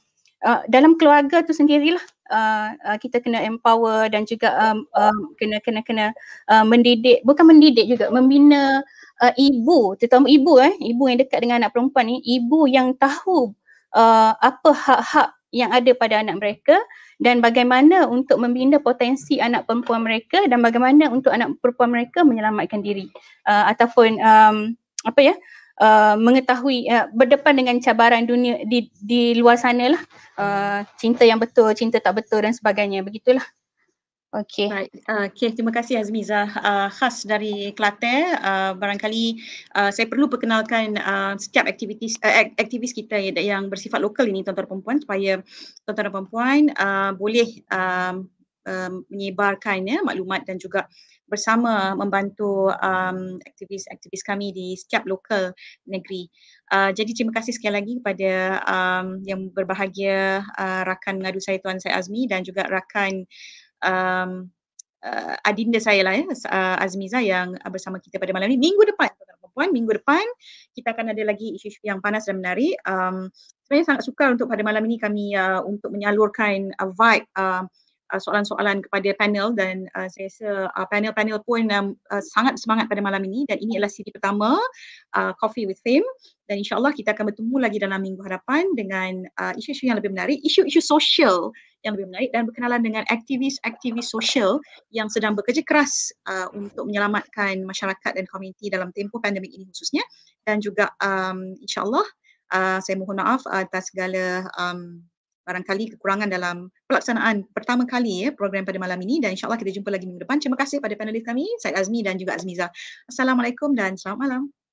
uh, dalam keluarga tu sendirilah Uh, uh, kita kena empower dan juga um, um, kena kena kena uh, mendidik bukan mendidik juga membina uh, ibu terutama ibu eh ibu yang dekat dengan anak perempuan ni ibu yang tahu uh, apa hak-hak yang ada pada anak mereka dan bagaimana untuk membina potensi anak perempuan mereka dan bagaimana untuk anak perempuan mereka menyelamatkan diri uh, ataupun um, apa ya uh, mengetahui uh, berdepan dengan cabaran dunia di di luar lah uh, cinta yang betul cinta tak betul dan sebagainya begitulah Okey. Baik. Ah, okey, terima kasih Azmiza. Uh, khas dari Kelate, uh, ah, barangkali uh, saya perlu perkenalkan uh, setiap aktiviti uh, eh, aktivis kita yang bersifat lokal ini tuan-tuan perempuan supaya tuan-tuan perempuan uh, boleh um, um, menyebarkan ya maklumat dan juga bersama membantu um, aktivis-aktivis kami di setiap lokal negeri. Uh, jadi terima kasih sekali lagi kepada um, yang berbahagia uh, rakan mengadu saya tuan saya Azmi dan juga rakan uh, um, uh, adinda saya lah ya uh, Azmiza yang uh, bersama kita pada malam ini minggu depan perempuan, minggu depan kita akan ada lagi isu-isu yang panas dan menarik um, sebenarnya sangat sukar untuk pada malam ini kami uh, untuk menyalurkan uh, vibe uh, uh, soalan-soalan kepada panel dan uh, saya rasa uh, panel-panel pun um, uh, sangat semangat pada malam ini dan ini adalah siri pertama uh, Coffee with Fame dan insyaAllah kita akan bertemu lagi dalam minggu hadapan dengan uh, isu-isu yang lebih menarik, isu-isu sosial yang lebih menarik dan berkenalan dengan aktivis-aktivis sosial yang sedang bekerja keras uh, untuk menyelamatkan masyarakat dan komuniti dalam tempoh pandemik ini khususnya dan juga um, insyaAllah uh, saya mohon maaf atas segala um, barangkali kekurangan dalam pelaksanaan pertama kali ya program pada malam ini dan insyaallah kita jumpa lagi minggu depan. Terima kasih pada panelis kami Syed Azmi dan juga Azmiza. Assalamualaikum dan selamat malam.